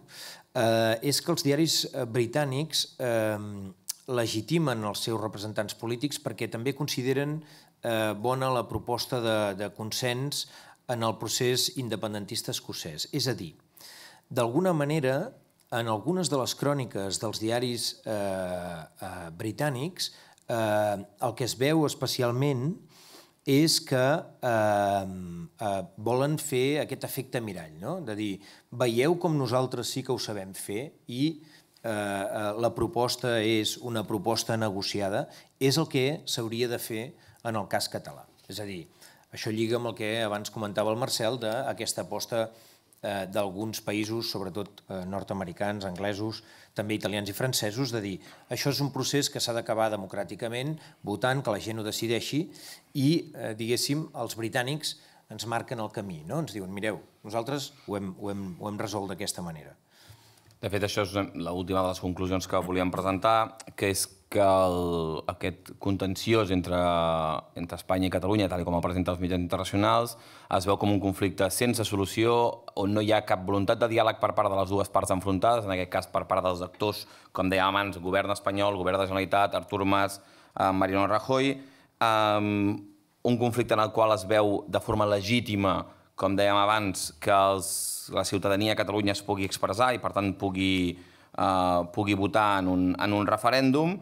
Speaker 1: eh, és que els diaris eh, britànics uh, legitimen els seus representants polítics perquè també consideren eh, bona la proposta de, de consens en el procés independentista escocès. És a dir, d'alguna manera, en algunes de les cròniques dels diaris eh, eh, britànics eh, el que es veu especialment és que eh, eh, volen fer aquest efecte mirall, no? de dir, veieu com nosaltres sí que ho sabem fer i eh, eh, la proposta és una proposta negociada, és el que s'hauria de fer en el cas català. És a dir, això lliga amb el que abans comentava el Marcel d'aquesta aposta negociada eh, d'alguns països, sobretot eh, nord-americans, anglesos, també italians i francesos, de dir això és un procés que s'ha d'acabar democràticament, votant, que la gent ho decideixi, i, eh, diguéssim, els britànics ens marquen el camí, no? ens diuen, mireu, nosaltres ho hem, ho hem, ho hem resolt d'aquesta manera.
Speaker 2: De fet, això és l'última de les conclusions que volíem presentar, que és que el, aquest contenciós entre, entre Espanya i Catalunya, tal com el presenta els mitjans internacionals, es veu com un conflicte sense solució, on no hi ha cap voluntat de diàleg per part de les dues parts enfrontades, en aquest cas per part dels actors, com dèiem abans, govern espanyol, govern de Generalitat, Artur Mas, eh, Mariano Rajoy, um, un conflicte en el qual es veu de forma legítima com dèiem abans, que els, la ciutadania de Catalunya es pugui expressar i, per tant, pugui, eh, pugui votar en un, en un referèndum,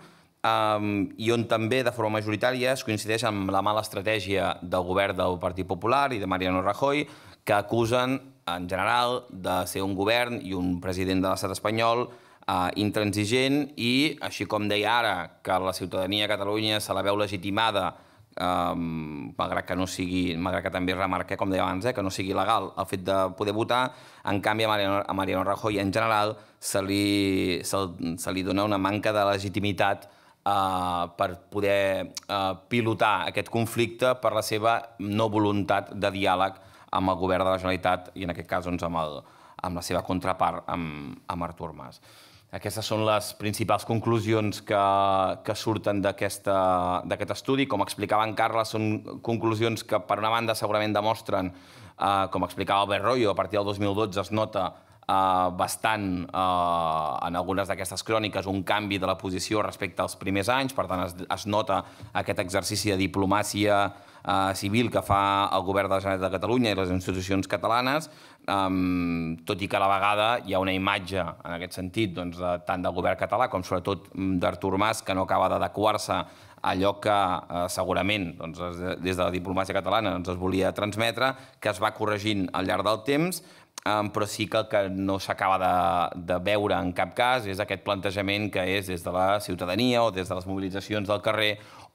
Speaker 2: um, i on també, de forma majoritària, es coincideix amb la mala estratègia del govern del Partit Popular i de Mariano Rajoy, que acusen, en general, de ser un govern i un president de l'estat espanyol eh, intransigent i, així com deia ara, que la ciutadania de Catalunya se la veu legitimada eh, malgrat que no sigui, malgrat que també remarca, com deia abans, eh, que no sigui legal el fet de poder votar, en canvi a Mariano, a Mariano Rajoy en general se li, se, se li dona una manca de legitimitat Uh, per poder uh, pilotar aquest conflicte per la seva no voluntat de diàleg amb el govern de la Generalitat i, en aquest cas, doncs, amb, el, amb la seva contrapart, amb, amb Artur Mas. Aquestes són les principals conclusions que, que surten d'aquest estudi. Com explicava en Carles, són conclusions que, per una banda, segurament demostren, eh, com explicava Albert Royo, a partir del 2012 es nota eh, bastant eh, en algunes d'aquestes cròniques un canvi de la posició respecte als primers anys, per tant es, es nota aquest exercici de diplomàcia eh, civil que fa el govern de la Generalitat de Catalunya i les institucions catalanes, um, tot i que a la vegada hi ha una imatge, en aquest sentit, doncs, de, tant del govern català com sobretot d'Artur Mas, que no acaba d'adequar-se a allò que eh, segurament doncs, des de la diplomàcia catalana doncs, es volia transmetre, que es va corregint al llarg del temps, Um, però sí que el que no s'acaba de, de veure en cap cas és aquest plantejament que és des de la ciutadania o des de les mobilitzacions del carrer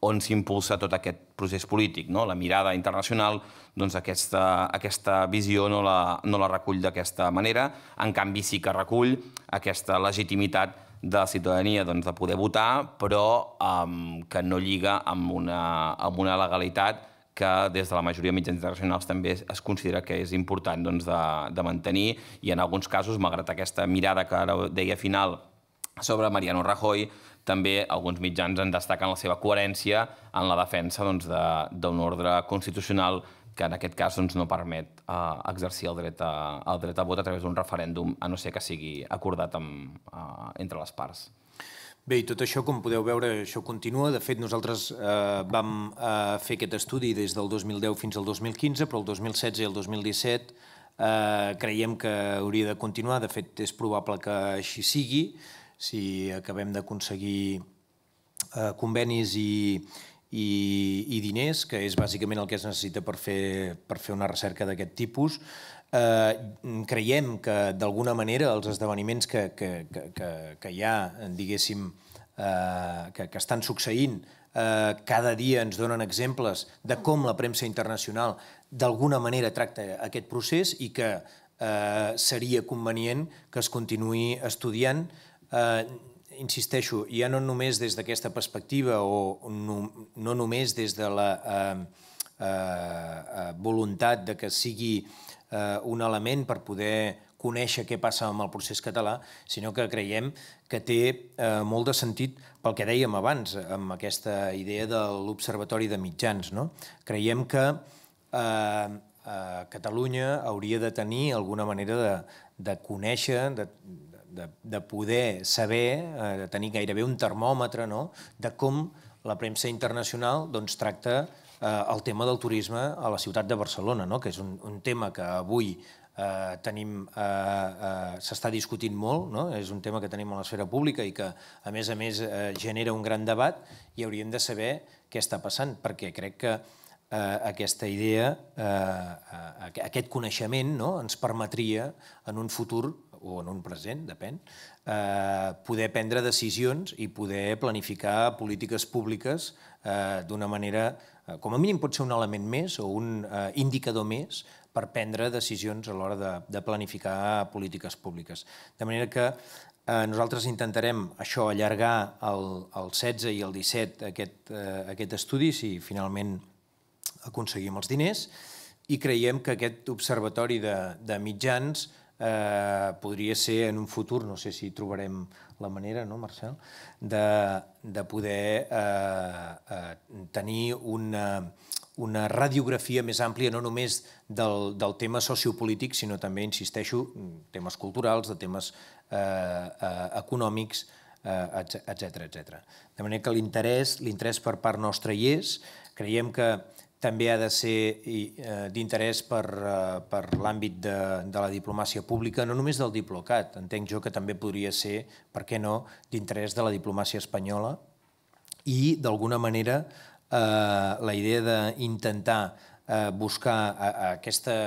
Speaker 2: on s'impulsa tot aquest procés polític. No? La mirada internacional, doncs aquesta, aquesta visió no la, no la recull d'aquesta manera. En canvi, sí que recull aquesta legitimitat de la ciutadania doncs, de poder votar, però um, que no lliga amb una, amb una legalitat que des de la majoria de mitjans internacionals també es considera que és important doncs, de, de mantenir i en alguns casos, malgrat aquesta mirada que ara deia final sobre Mariano Rajoy, també alguns mitjans en destaquen la seva coherència en la defensa d'un doncs, de, ordre constitucional que en aquest cas doncs, no permet eh, exercir el dret, a, el dret a vot a través d'un referèndum, a no ser que sigui acordat amb, eh, entre les parts. Bé, i tot això, com podeu
Speaker 1: veure, això continua. De fet, nosaltres eh, vam eh, fer aquest estudi des del 2010 fins al 2015, però el 2016 i el 2017 eh, creiem que hauria de continuar. De fet, és probable que així sigui, si acabem d'aconseguir eh, convenis i, i, i diners, que és bàsicament el que es necessita per fer, per fer una recerca d'aquest tipus eh, mm, creiem que d'alguna manera els esdeveniments que, que, que, que hi ha, diguéssim, eh, que, que estan succeint eh, cada dia ens donen exemples de com la premsa internacional d'alguna manera tracta aquest procés i que eh, seria convenient que es continuï estudiant eh, insisteixo, ja no només des d'aquesta perspectiva o no, no només des de la eh, eh, eh voluntat de que sigui eh, un element per poder conèixer què passa amb el procés català, sinó que creiem que té eh, molt de sentit pel que dèiem abans, amb aquesta idea de l'Observatori de Mitjans. No? Creiem que eh, eh, Catalunya hauria de tenir alguna manera de, de conèixer, de, de, de poder saber, eh, de tenir gairebé un termòmetre no? de com la premsa internacional doncs, tracta eh, el tema del turisme a la ciutat de Barcelona, no? que és un, un tema que avui eh, tenim, eh, eh, s'està discutint molt, no? és un tema que tenim a l'esfera pública i que, a més a més, eh, genera un gran debat i hauríem de saber què està passant, perquè crec que eh, aquesta idea, eh, eh aquest coneixement no? ens permetria en un futur o en un present, depèn, eh, poder prendre decisions i poder planificar polítiques públiques eh, d'una manera, eh, com a mínim pot ser un element més o un eh, indicador més per prendre decisions a l'hora de, de planificar polítiques públiques. De manera que eh, nosaltres intentarem això, allargar el, el 16 i el 17 aquest, eh, aquest estudi, si finalment aconseguim els diners, i creiem que aquest observatori de, de mitjans eh, podria ser en un futur, no sé si trobarem la manera, no, Marcel, de, de poder eh, eh, tenir una, una radiografia més àmplia, no només del, del tema sociopolític, sinó també, insisteixo, temes culturals, de temes eh, eh, econòmics, etc eh, etc. De manera que l'interès per part nostra hi és. Creiem que també ha de ser eh, d'interès per, eh, per l'àmbit de, de la diplomàcia pública, no només del Diplocat, entenc jo que també podria ser, per què no, d'interès de la diplomàcia espanyola i, d'alguna manera, eh, la idea d'intentar eh, buscar a, a aquesta,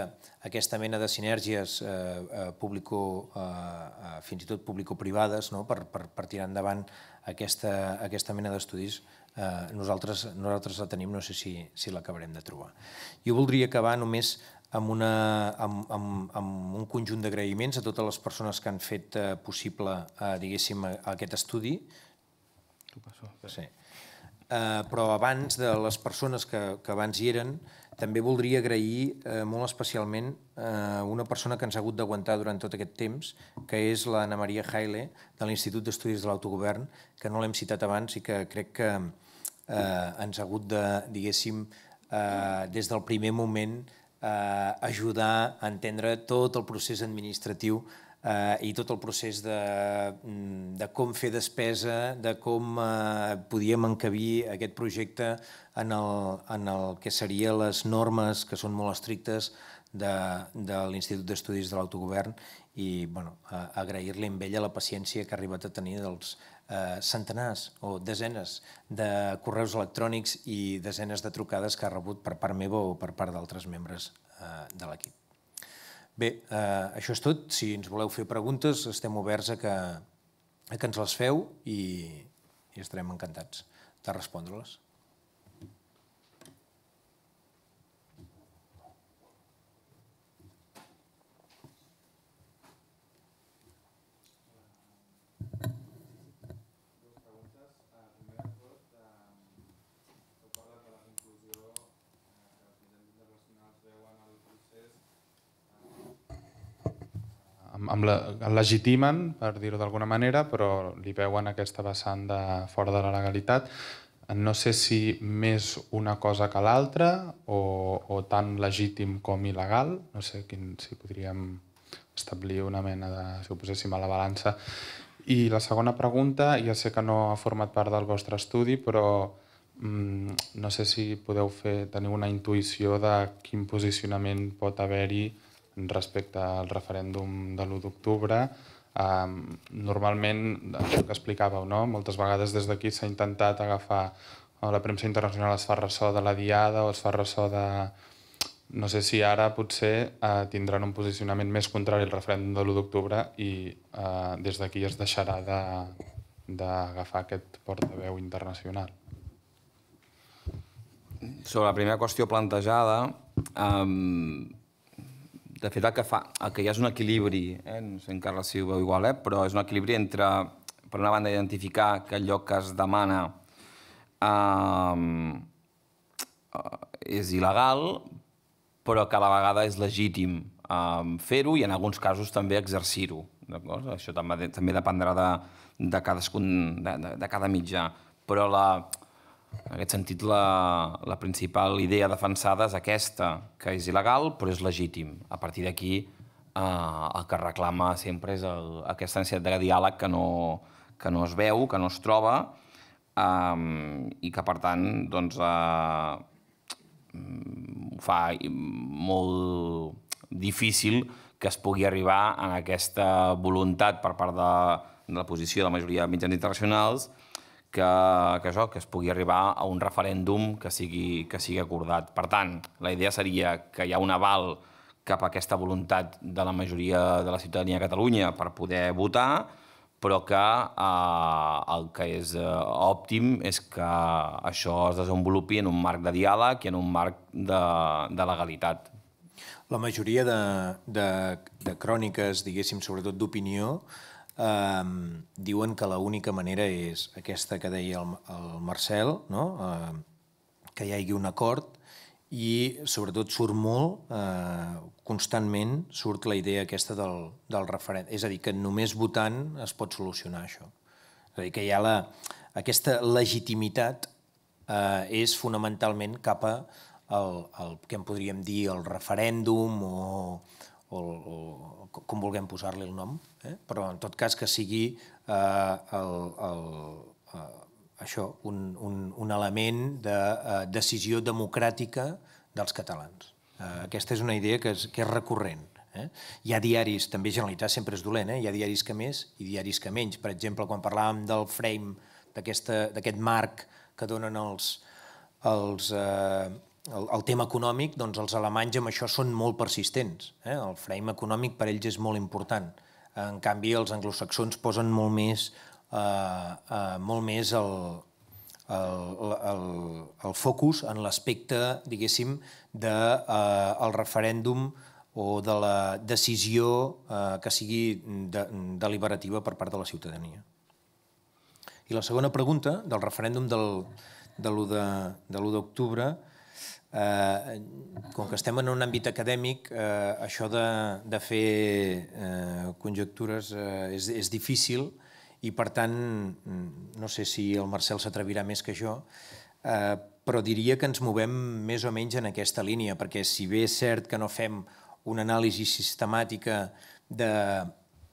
Speaker 1: aquesta mena de sinergies eh, eh público, eh, fins i tot público-privades no? per, per, per tirar endavant aquesta, aquesta mena d'estudis eh, nosaltres, nosaltres la tenim, no sé si, si l'acabarem de trobar. Jo voldria acabar només amb, una, amb, amb, amb un conjunt d'agraïments a totes les persones que han fet eh, possible, eh, diguéssim, aquest estudi. T'ho passo. Sí. Eh, però abans de les persones que, que abans hi eren, també voldria agrair eh, molt especialment eh, una persona que ens ha hagut d'aguantar durant tot aquest temps, que és l'Anna Maria Haile, de l'Institut d'Estudis de l'Autogovern, que no l'hem citat abans i que crec que eh, ens ha hagut de, diguéssim, eh, des del primer moment eh, ajudar a entendre tot el procés administratiu eh, i tot el procés de, mm, de com fer despesa, de com eh, podíem encabir aquest projecte en el, en el que seria les normes, que són molt estrictes, de, de l'Institut d'Estudis de l'Autogovern i bueno, agrair-li amb ella la paciència que ha arribat a tenir dels eh, centenars o desenes de correus electrònics i desenes de trucades que ha rebut per part meva o per part d'altres membres eh, de l'equip. Bé, eh, això és tot. Si ens voleu fer preguntes, estem oberts a que, a que ens les feu i, i estarem encantats de respondre-les.
Speaker 3: amb la, el legitimen, per dir-ho d'alguna manera, però li veuen aquesta vessant de fora de la legalitat. No sé si més una cosa que l'altra o, o tan legítim com il·legal. No sé quin, si podríem establir una mena de... si ho poséssim a la balança. I la segona pregunta, ja sé que no ha format part del vostre estudi, però mm, no sé si podeu fer, tenir una intuïció de quin posicionament pot haver-hi respecte al referèndum de l'1 d'octubre. Ehm, normalment, el que explicàveu, no? moltes vegades des d'aquí s'ha intentat agafar o la premsa internacional es fa ressò de la diada o es fa ressò de... No sé si ara potser eh, tindran un posicionament més contrari al referèndum de l'1 d'octubre i eh, des d'aquí es deixarà d'agafar de, aquest portaveu
Speaker 2: internacional. Sobre la primera qüestió plantejada, ehm, de fet, el que, fa, el que hi ha és un equilibri, eh? no sé Carles si ho veu igual, eh? però és un equilibri entre, per una banda, identificar que allò que es demana ehm, eh, és il·legal, però que a la vegada és legítim eh, fer-ho i en alguns casos també exercir-ho. Això també, també dependrà de, de, cadascun, de, de, de cada mitjà. Però la, en aquest sentit, la, la principal idea defensada és aquesta, que és il·legal però és legítim. A partir d'aquí, eh, el que reclama sempre és el, aquesta necessitat de diàleg que no, que no es veu, que no es troba, eh, i que, per tant, doncs, eh, fa molt difícil que es pugui arribar a aquesta voluntat per part de, de la posició de la majoria de mitjans internacionals que, que, això, que es pugui arribar a un referèndum que sigui, que sigui acordat. Per tant, la idea seria que hi ha un aval cap a aquesta voluntat de la majoria de la ciutadania de Catalunya per poder votar, però que eh, el que és eh, òptim és que això es desenvolupi en un marc de diàleg i en un marc de, de legalitat. La majoria de, de, de cròniques, diguéssim, sobretot
Speaker 1: d'opinió, eh, diuen que l'única manera és aquesta que deia el, el Marcel, no? eh, que hi hagi un acord i sobretot surt molt, eh, constantment surt la idea aquesta del, del referèndum. És a dir, que només votant es pot solucionar això. És a dir, que hi ha la, aquesta legitimitat eh, és fonamentalment cap a el, el que en podríem dir el referèndum o, o com vulguem posar-li el nom, eh? però en tot cas que sigui eh, el, el, eh, això, un, un, un element de eh, decisió democràtica dels catalans. Eh, aquesta és una idea que és, que és recurrent. Eh? Hi ha diaris, també Generalitat sempre és dolent, eh? hi ha diaris que més i diaris que menys. Per exemple, quan parlàvem del frame, d'aquest marc que donen els, els, eh, el, el tema econòmic, doncs els alemanys amb això són molt persistents. Eh? El frame econòmic per ells és molt important. En canvi, els anglosaxons posen molt més, eh, eh, molt més el, el, el, el focus en l'aspecte, diguéssim, del de, eh, el referèndum o de la decisió eh, que sigui de, deliberativa per part de la ciutadania. I la segona pregunta, del referèndum del, de l'1 d'octubre, de, de Eh, com que estem en un àmbit acadèmic, eh, això de, de fer eh, conjectures eh, és, és difícil i, per tant, no sé si el Marcel s'atrevirà més que jo, eh, però diria que ens movem més o menys en aquesta línia, perquè si bé és cert que no fem una anàlisi sistemàtica de,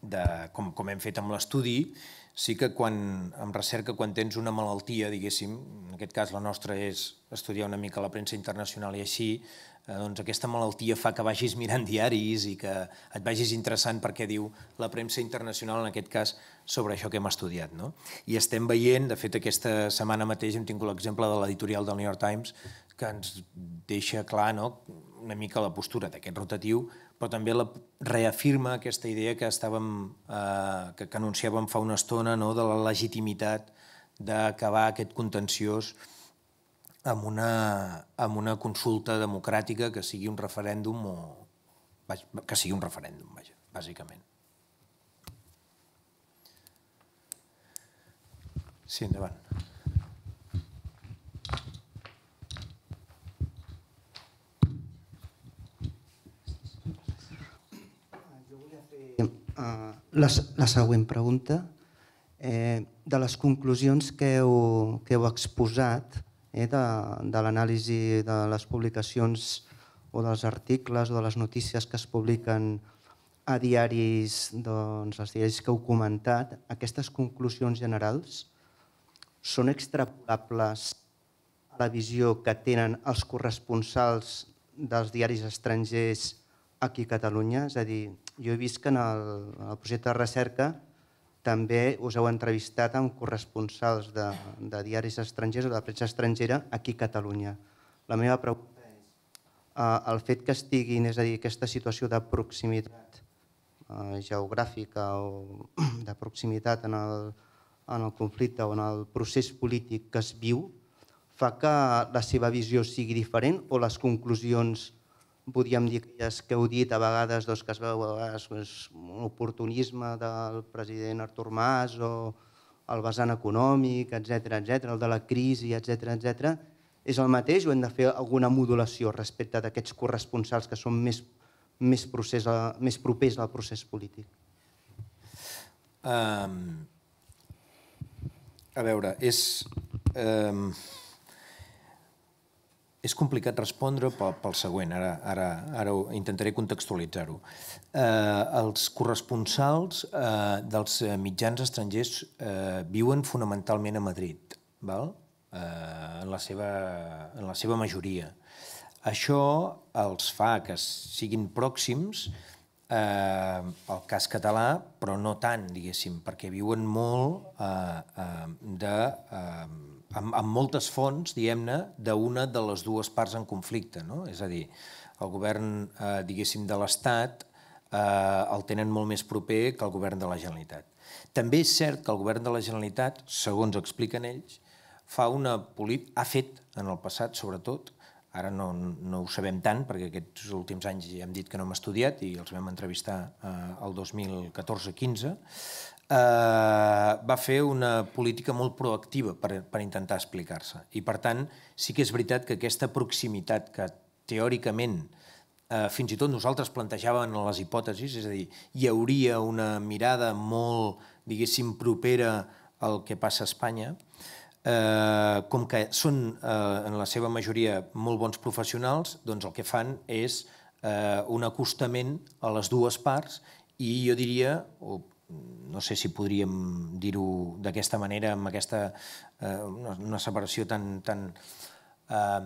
Speaker 1: de, com, com hem fet amb l'estudi, sí que quan, en recerca, quan tens una malaltia, diguéssim, en aquest cas la nostra és estudiar una mica la premsa internacional i així, eh, doncs aquesta malaltia fa que vagis mirant diaris i que et vagis interessant perquè diu la premsa internacional, en aquest cas, sobre això que hem estudiat. No? I estem veient, de fet, aquesta setmana mateix hem tingut l'exemple de l'editorial del New York Times, que ens deixa clar no? una mica la postura d'aquest rotatiu, però també la reafirma aquesta idea que estàvem, eh, que, que anunciàvem fa una estona, no? de la legitimitat d'acabar aquest contenciós amb una, amb una consulta democràtica que sigui un referèndum o que sigui un referèndum, vaja, bàsicament. Sí, endavant.
Speaker 3: Eh, la, la següent pregunta. Eh, de les conclusions que heu, que heu exposat, eh, de, de l'anàlisi de les publicacions o dels articles o de les notícies que es publiquen a diaris, doncs, els diaris que heu comentat, aquestes conclusions generals són extrapolables a la visió que tenen els corresponsals dels diaris estrangers aquí a Catalunya. És a dir, jo he vist que en el, en el projecte de recerca també us heu entrevistat amb corresponsals de, de diaris estrangers o de premsa estrangera aquí a Catalunya. La meva pregunta és, eh, el fet que estiguin, és a dir, aquesta situació de proximitat eh, geogràfica o <clears throat> de proximitat en el, en el conflicte o en el procés polític que es viu, fa que la seva visió sigui diferent o les conclusions podríem dir que, és que heu dit a vegades doncs, que es veu és doncs, un oportunisme del president Artur Mas o el vessant econòmic, etc etc, el de la crisi, etc etc, és el mateix o hem de fer alguna modulació respecte d'aquests corresponsals que són més, més, procés, més propers al procés polític?
Speaker 1: Um, a veure, és... Um, és complicat respondre pel, pel següent, ara, ara, ara ho, intentaré contextualitzar-ho. Eh, els corresponsals eh, dels eh, mitjans estrangers eh, viuen fonamentalment a Madrid, val? Eh, en, la seva, en la seva majoria. Això els fa que siguin pròxims eh, al cas català, però no tant, diguéssim, perquè viuen molt eh, eh de... Eh, amb, amb moltes fonts, diem ne d'una de les dues parts en conflicte. No? És a dir, el govern, eh, diguéssim, de l'Estat eh, el tenen molt més proper que el govern de la Generalitat. També és cert que el govern de la Generalitat, segons expliquen ells, fa una polit... ha fet en el passat, sobretot, ara no, no ho sabem tant, perquè aquests últims anys ja hem dit que no hem estudiat i els vam entrevistar eh, el 2014-15, eh, va fer una política molt proactiva per, per intentar explicar-se. I, per tant, sí que és veritat que aquesta proximitat que teòricament eh, fins i tot nosaltres plantejàvem les hipòtesis, és a dir, hi hauria una mirada molt, diguéssim, propera al que passa a Espanya, eh, com que són, eh, en la seva majoria, molt bons professionals, doncs el que fan és eh, un acostament a les dues parts i jo diria, o Mm, no sé si podríem dir-ho d'aquesta manera, amb aquesta, eh, una, separació tan, tan, eh,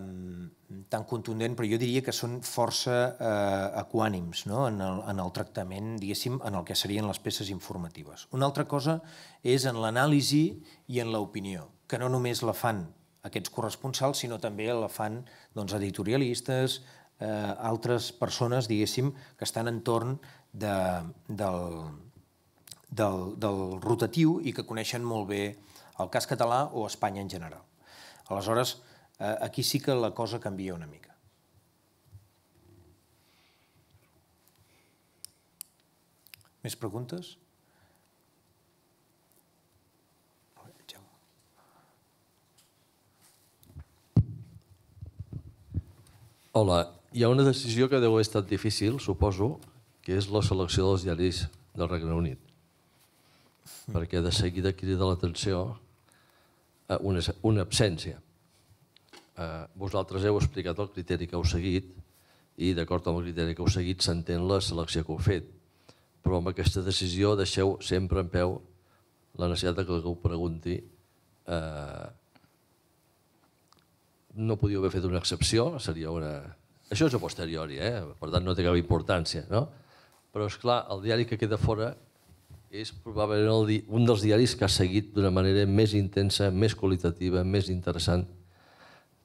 Speaker 1: tan contundent, però jo diria que són força eh, equànims no? en, el, en el tractament, diguéssim, en el que serien les peces informatives. Una altra cosa és en l'anàlisi i en l'opinió, que no només la fan aquests corresponsals, sinó també la fan doncs, editorialistes, eh, altres persones, diguéssim, que estan entorn de, del, del, del rotatiu i que coneixen molt bé el cas català o Espanya en general. Aleshores, eh, aquí sí que la cosa canvia una mica. Més preguntes?
Speaker 4: Hola, hi ha una decisió que deu estat difícil, suposo, que és la selecció dels diaris del Regne Unit. Mm. perquè de seguida crida l'atenció eh, una, una absència. Eh, vosaltres heu explicat el criteri que heu seguit i d'acord amb el criteri que heu seguit s'entén la selecció que heu fet. Però amb aquesta decisió deixeu sempre en peu la necessitat que algú pregunti eh, no podíeu haver fet una excepció, seria una... Això és a posteriori, eh? per tant no té cap importància, no? Però, és clar el diari que queda fora és probablement el di... un dels diaris que ha seguit d'una manera més intensa, més qualitativa, més interessant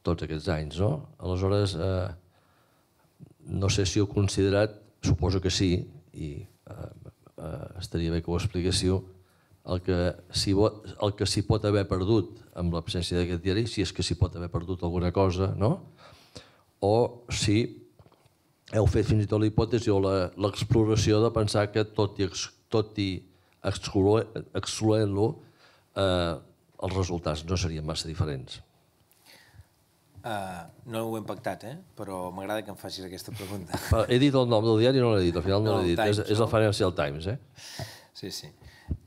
Speaker 4: tots aquests anys. No? Aleshores, eh, no sé si ho he considerat, suposo que sí, i eh, eh, estaria bé que ho expliquéssiu, el que s'hi el que s'hi pot haver perdut amb l'absència d'aquest diari, si és que s'hi pot haver perdut alguna cosa, no? O si heu fet fins i tot la hipòtesi o l'exploració de pensar que tot i, tot i excloent-lo, eh, els resultats no serien massa diferents.
Speaker 1: Uh, no ho hem pactat, eh? però m'agrada que em facis aquesta pregunta. <laughs> He dit el nom del diari no l'he dit, al final no, no l'he dit. Times, és, és el Financial Times, eh? Sí, sí.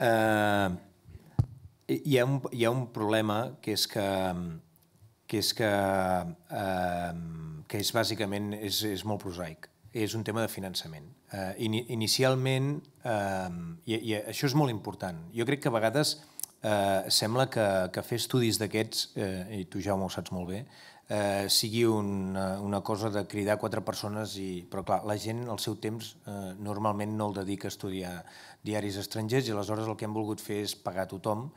Speaker 1: Uh, hi, ha un, hi ha un problema que és que que és que, uh, que és bàsicament és, és molt prosaic és un tema de finançament. Eh, in, inicialment, eh, i, i això és molt important, jo crec que a vegades eh, sembla que, que fer estudis d'aquests, eh, i tu ja ho saps molt bé, eh, sigui una, eh, una cosa de cridar quatre persones, i, però clar, la gent al seu temps eh, normalment no el dedica a estudiar diaris estrangers i aleshores el que hem volgut fer és pagar a tothom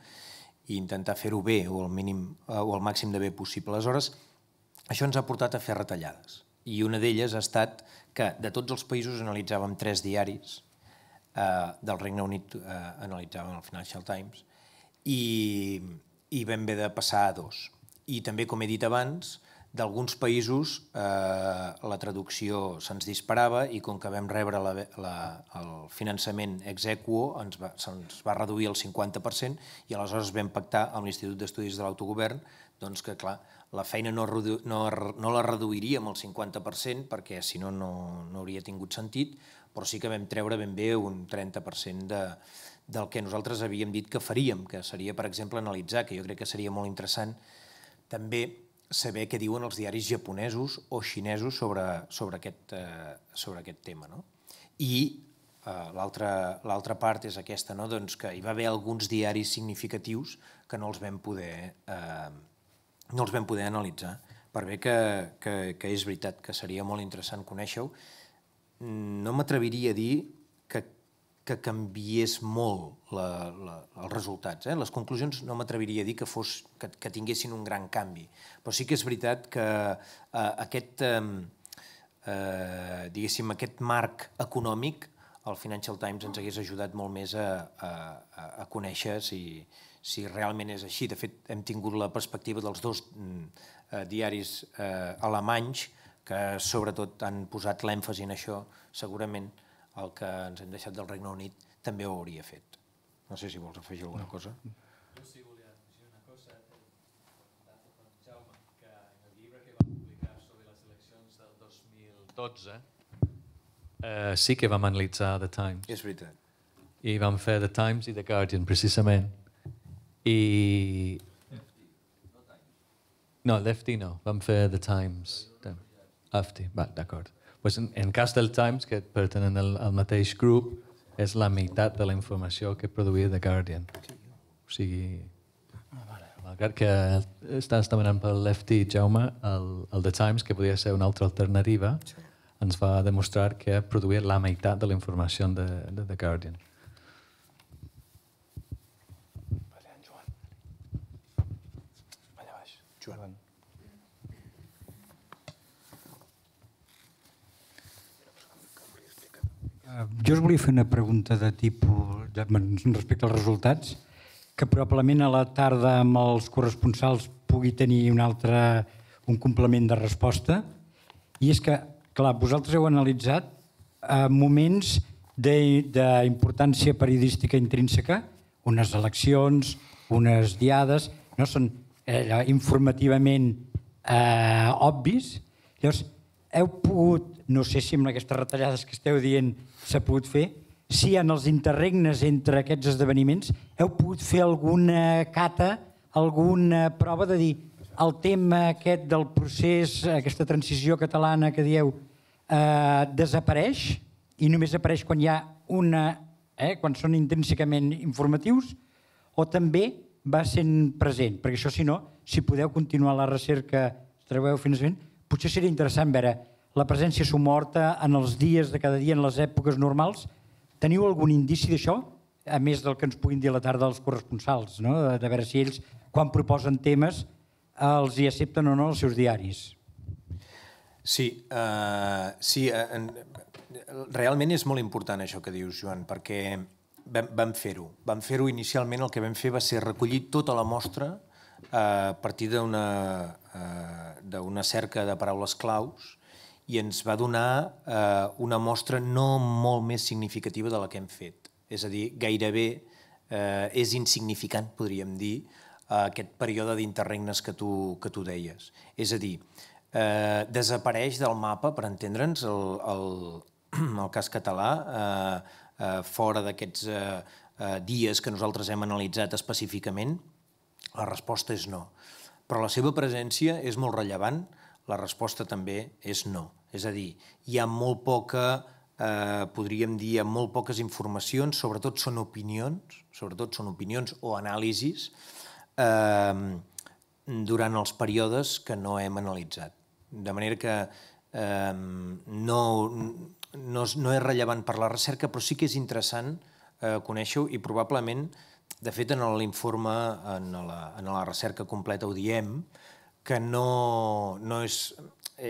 Speaker 1: i intentar fer-ho bé o el, mínim, eh, o el màxim de bé possible. Aleshores, això ens ha portat a fer retallades i una d'elles ha estat que de tots els països analitzàvem tres diaris, eh, del Regne Unit eh, analitzàvem el Financial Times, i, i vam haver de passar a dos. I també, com he dit abans, d'alguns països eh, la traducció se'ns disparava i com que vam rebre la, la, el finançament ex equo ens va, se'ns va reduir el 50% i aleshores vam pactar amb l'Institut d'Estudis de l'Autogovern doncs que, clar, la feina no, no, no la reduiríem al 50% perquè si no, no no hauria tingut sentit, però sí que vam treure ben bé un 30% de, del que nosaltres havíem dit que faríem, que seria, per exemple, analitzar, que jo crec que seria molt interessant també saber què diuen els diaris japonesos o xinesos sobre, sobre, aquest, eh, sobre aquest tema. No? I eh, l'altra part és aquesta, no? doncs que hi va haver alguns diaris significatius que no els vam poder eh, no els vam poder analitzar. Per bé que, que, que és veritat que seria molt interessant conèixer-ho, no m'atreviria a dir que, que canviés molt la, la, els resultats. Eh? Les conclusions no m'atreviria a dir que, fos, que, que tinguessin un gran canvi, però sí que és veritat que eh, aquest, eh, eh, diguéssim, aquest marc econòmic el Financial Times ens hagués ajudat molt més a, a, a conèixer si, si realment és així. De fet, hem tingut la perspectiva dels dos mm, eh, diaris eh, alemanys que sobretot han posat l'èmfasi en això. Segurament el que ens hem deixat del Regne Unit també ho hauria fet. No sé si vols afegir alguna cosa. Jo sí volia afegir una cosa. Eh,
Speaker 4: Jaume, que en el llibre que va publicar sobre les eleccions del 2012 eh, sí que vam analitzar The Times. És veritat. I vam fer The Times i The Guardian, precisament. I... No, Lefty no, vam fer The Times. Afti, va, d'acord. Pues en, en cas del Times, que pertenen al, al mateix grup, és la meitat de la informació que produïa The Guardian. O sigui, malgrat que estàs demanant pel Lefty Jaume, el, el The Times, que podia ser una altra alternativa, ens va demostrar que produïa la meitat de la informació de, de The Guardian.
Speaker 5: Jo us volia fer una pregunta de tipus de, respecte als resultats, que probablement a la tarda amb els corresponsals pugui tenir un altre un complement de resposta. I és que, clar, vosaltres heu analitzat eh, moments d'importància periodística intrínseca, unes eleccions, unes diades, no són eh, informativament eh, obvis. Llavors, heu pogut no sé si amb aquestes retallades que esteu dient s'ha pogut fer, si en els interregnes entre aquests esdeveniments heu pogut fer alguna cata, alguna prova de dir el tema aquest del procés, aquesta transició catalana que dieu, eh, desapareix i només apareix quan hi ha una... Eh, quan són intrínsecament informatius, o també va sent present, perquè això, si no, si podeu continuar la recerca, treballeu fins a potser seria interessant veure la presència morta en els dies de cada dia, en les èpoques normals. Teniu algun indici d'això? A més del que ens puguin dir a la tarda els corresponsals, no? de veure si ells, quan proposen temes, els hi accepten o no els seus diaris.
Speaker 1: Sí, uh, sí uh, en, realment és molt important això que dius, Joan, perquè vam, vam fer-ho. Vam fer-ho inicialment, el que vam fer va ser recollir tota la mostra eh, a partir d'una eh, cerca de paraules claus i ens va donar eh, una mostra no molt més significativa de la que hem fet. És a dir, gairebé eh, és insignificant, podríem dir, eh, aquest període d'interregnes que, tu, que tu deies. És a dir, eh, desapareix del mapa, per entendre'ns, el, el, <clears throat> el cas català eh, eh, fora d'aquests eh, eh, dies que nosaltres hem analitzat específicament? La resposta és no. Però la seva presència és molt rellevant, eh, la resposta també és no. És a dir, hi ha molt poca, eh, podríem dir, molt poques informacions, sobretot són opinions, sobretot són opinions o anàlisis, eh, durant els períodes que no hem analitzat. De manera que eh, no, no, no és rellevant per la recerca, però sí que és interessant eh, conèixer-ho i probablement, de fet, en l'informe, en, la, en la recerca completa ho diem, que no, no és...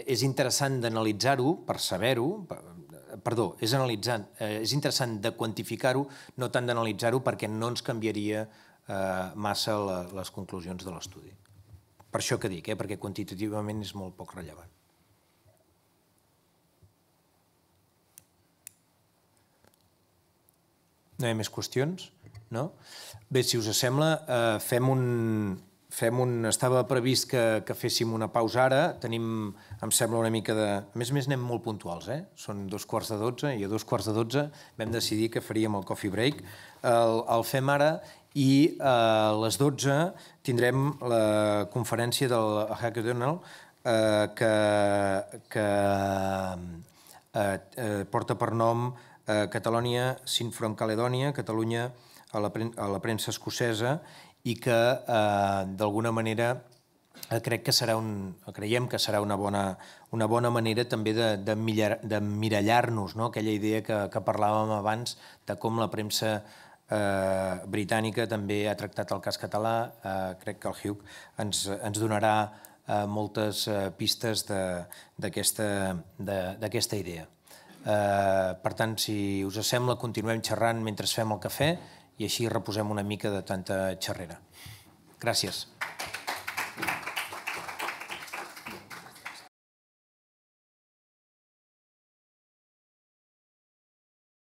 Speaker 1: És interessant d'analitzar-ho per saber-ho, perdó, és, analitzant, eh, és interessant de quantificar-ho, no tant d'analitzar-ho, perquè no ens canviaria eh, massa la, les conclusions de l'estudi. Per això que dic, eh, perquè quantitativament és molt poc rellevant. No hi ha més qüestions? No? Bé, si us sembla, eh, fem un, fem un... Estava previst que, que féssim una pausa ara. Tenim, em sembla, una mica de... A més a més, anem molt puntuals, eh? Són dos quarts de dotze i a dos quarts de dotze vam decidir que faríem el coffee break. El, el fem ara i eh, a les 12 tindrem la conferència del Hackathonal eh, que, que eh, eh porta per nom eh, Catalunya sin Front Caledònia, Catalunya a la, a la premsa escocesa i que, eh, d'alguna manera, eh, crec que serà un, creiem que serà una bona, una bona manera també de, de, de mirallar-nos no? aquella idea que, que parlàvem abans de com la premsa eh, britànica també ha tractat el cas català. Eh, crec que el Hugh ens, ens donarà eh, moltes eh, pistes d'aquesta idea. Eh, per tant, si us sembla, continuem xerrant mentre fem el cafè i així reposem una mica de tanta xerrera. Gràcies.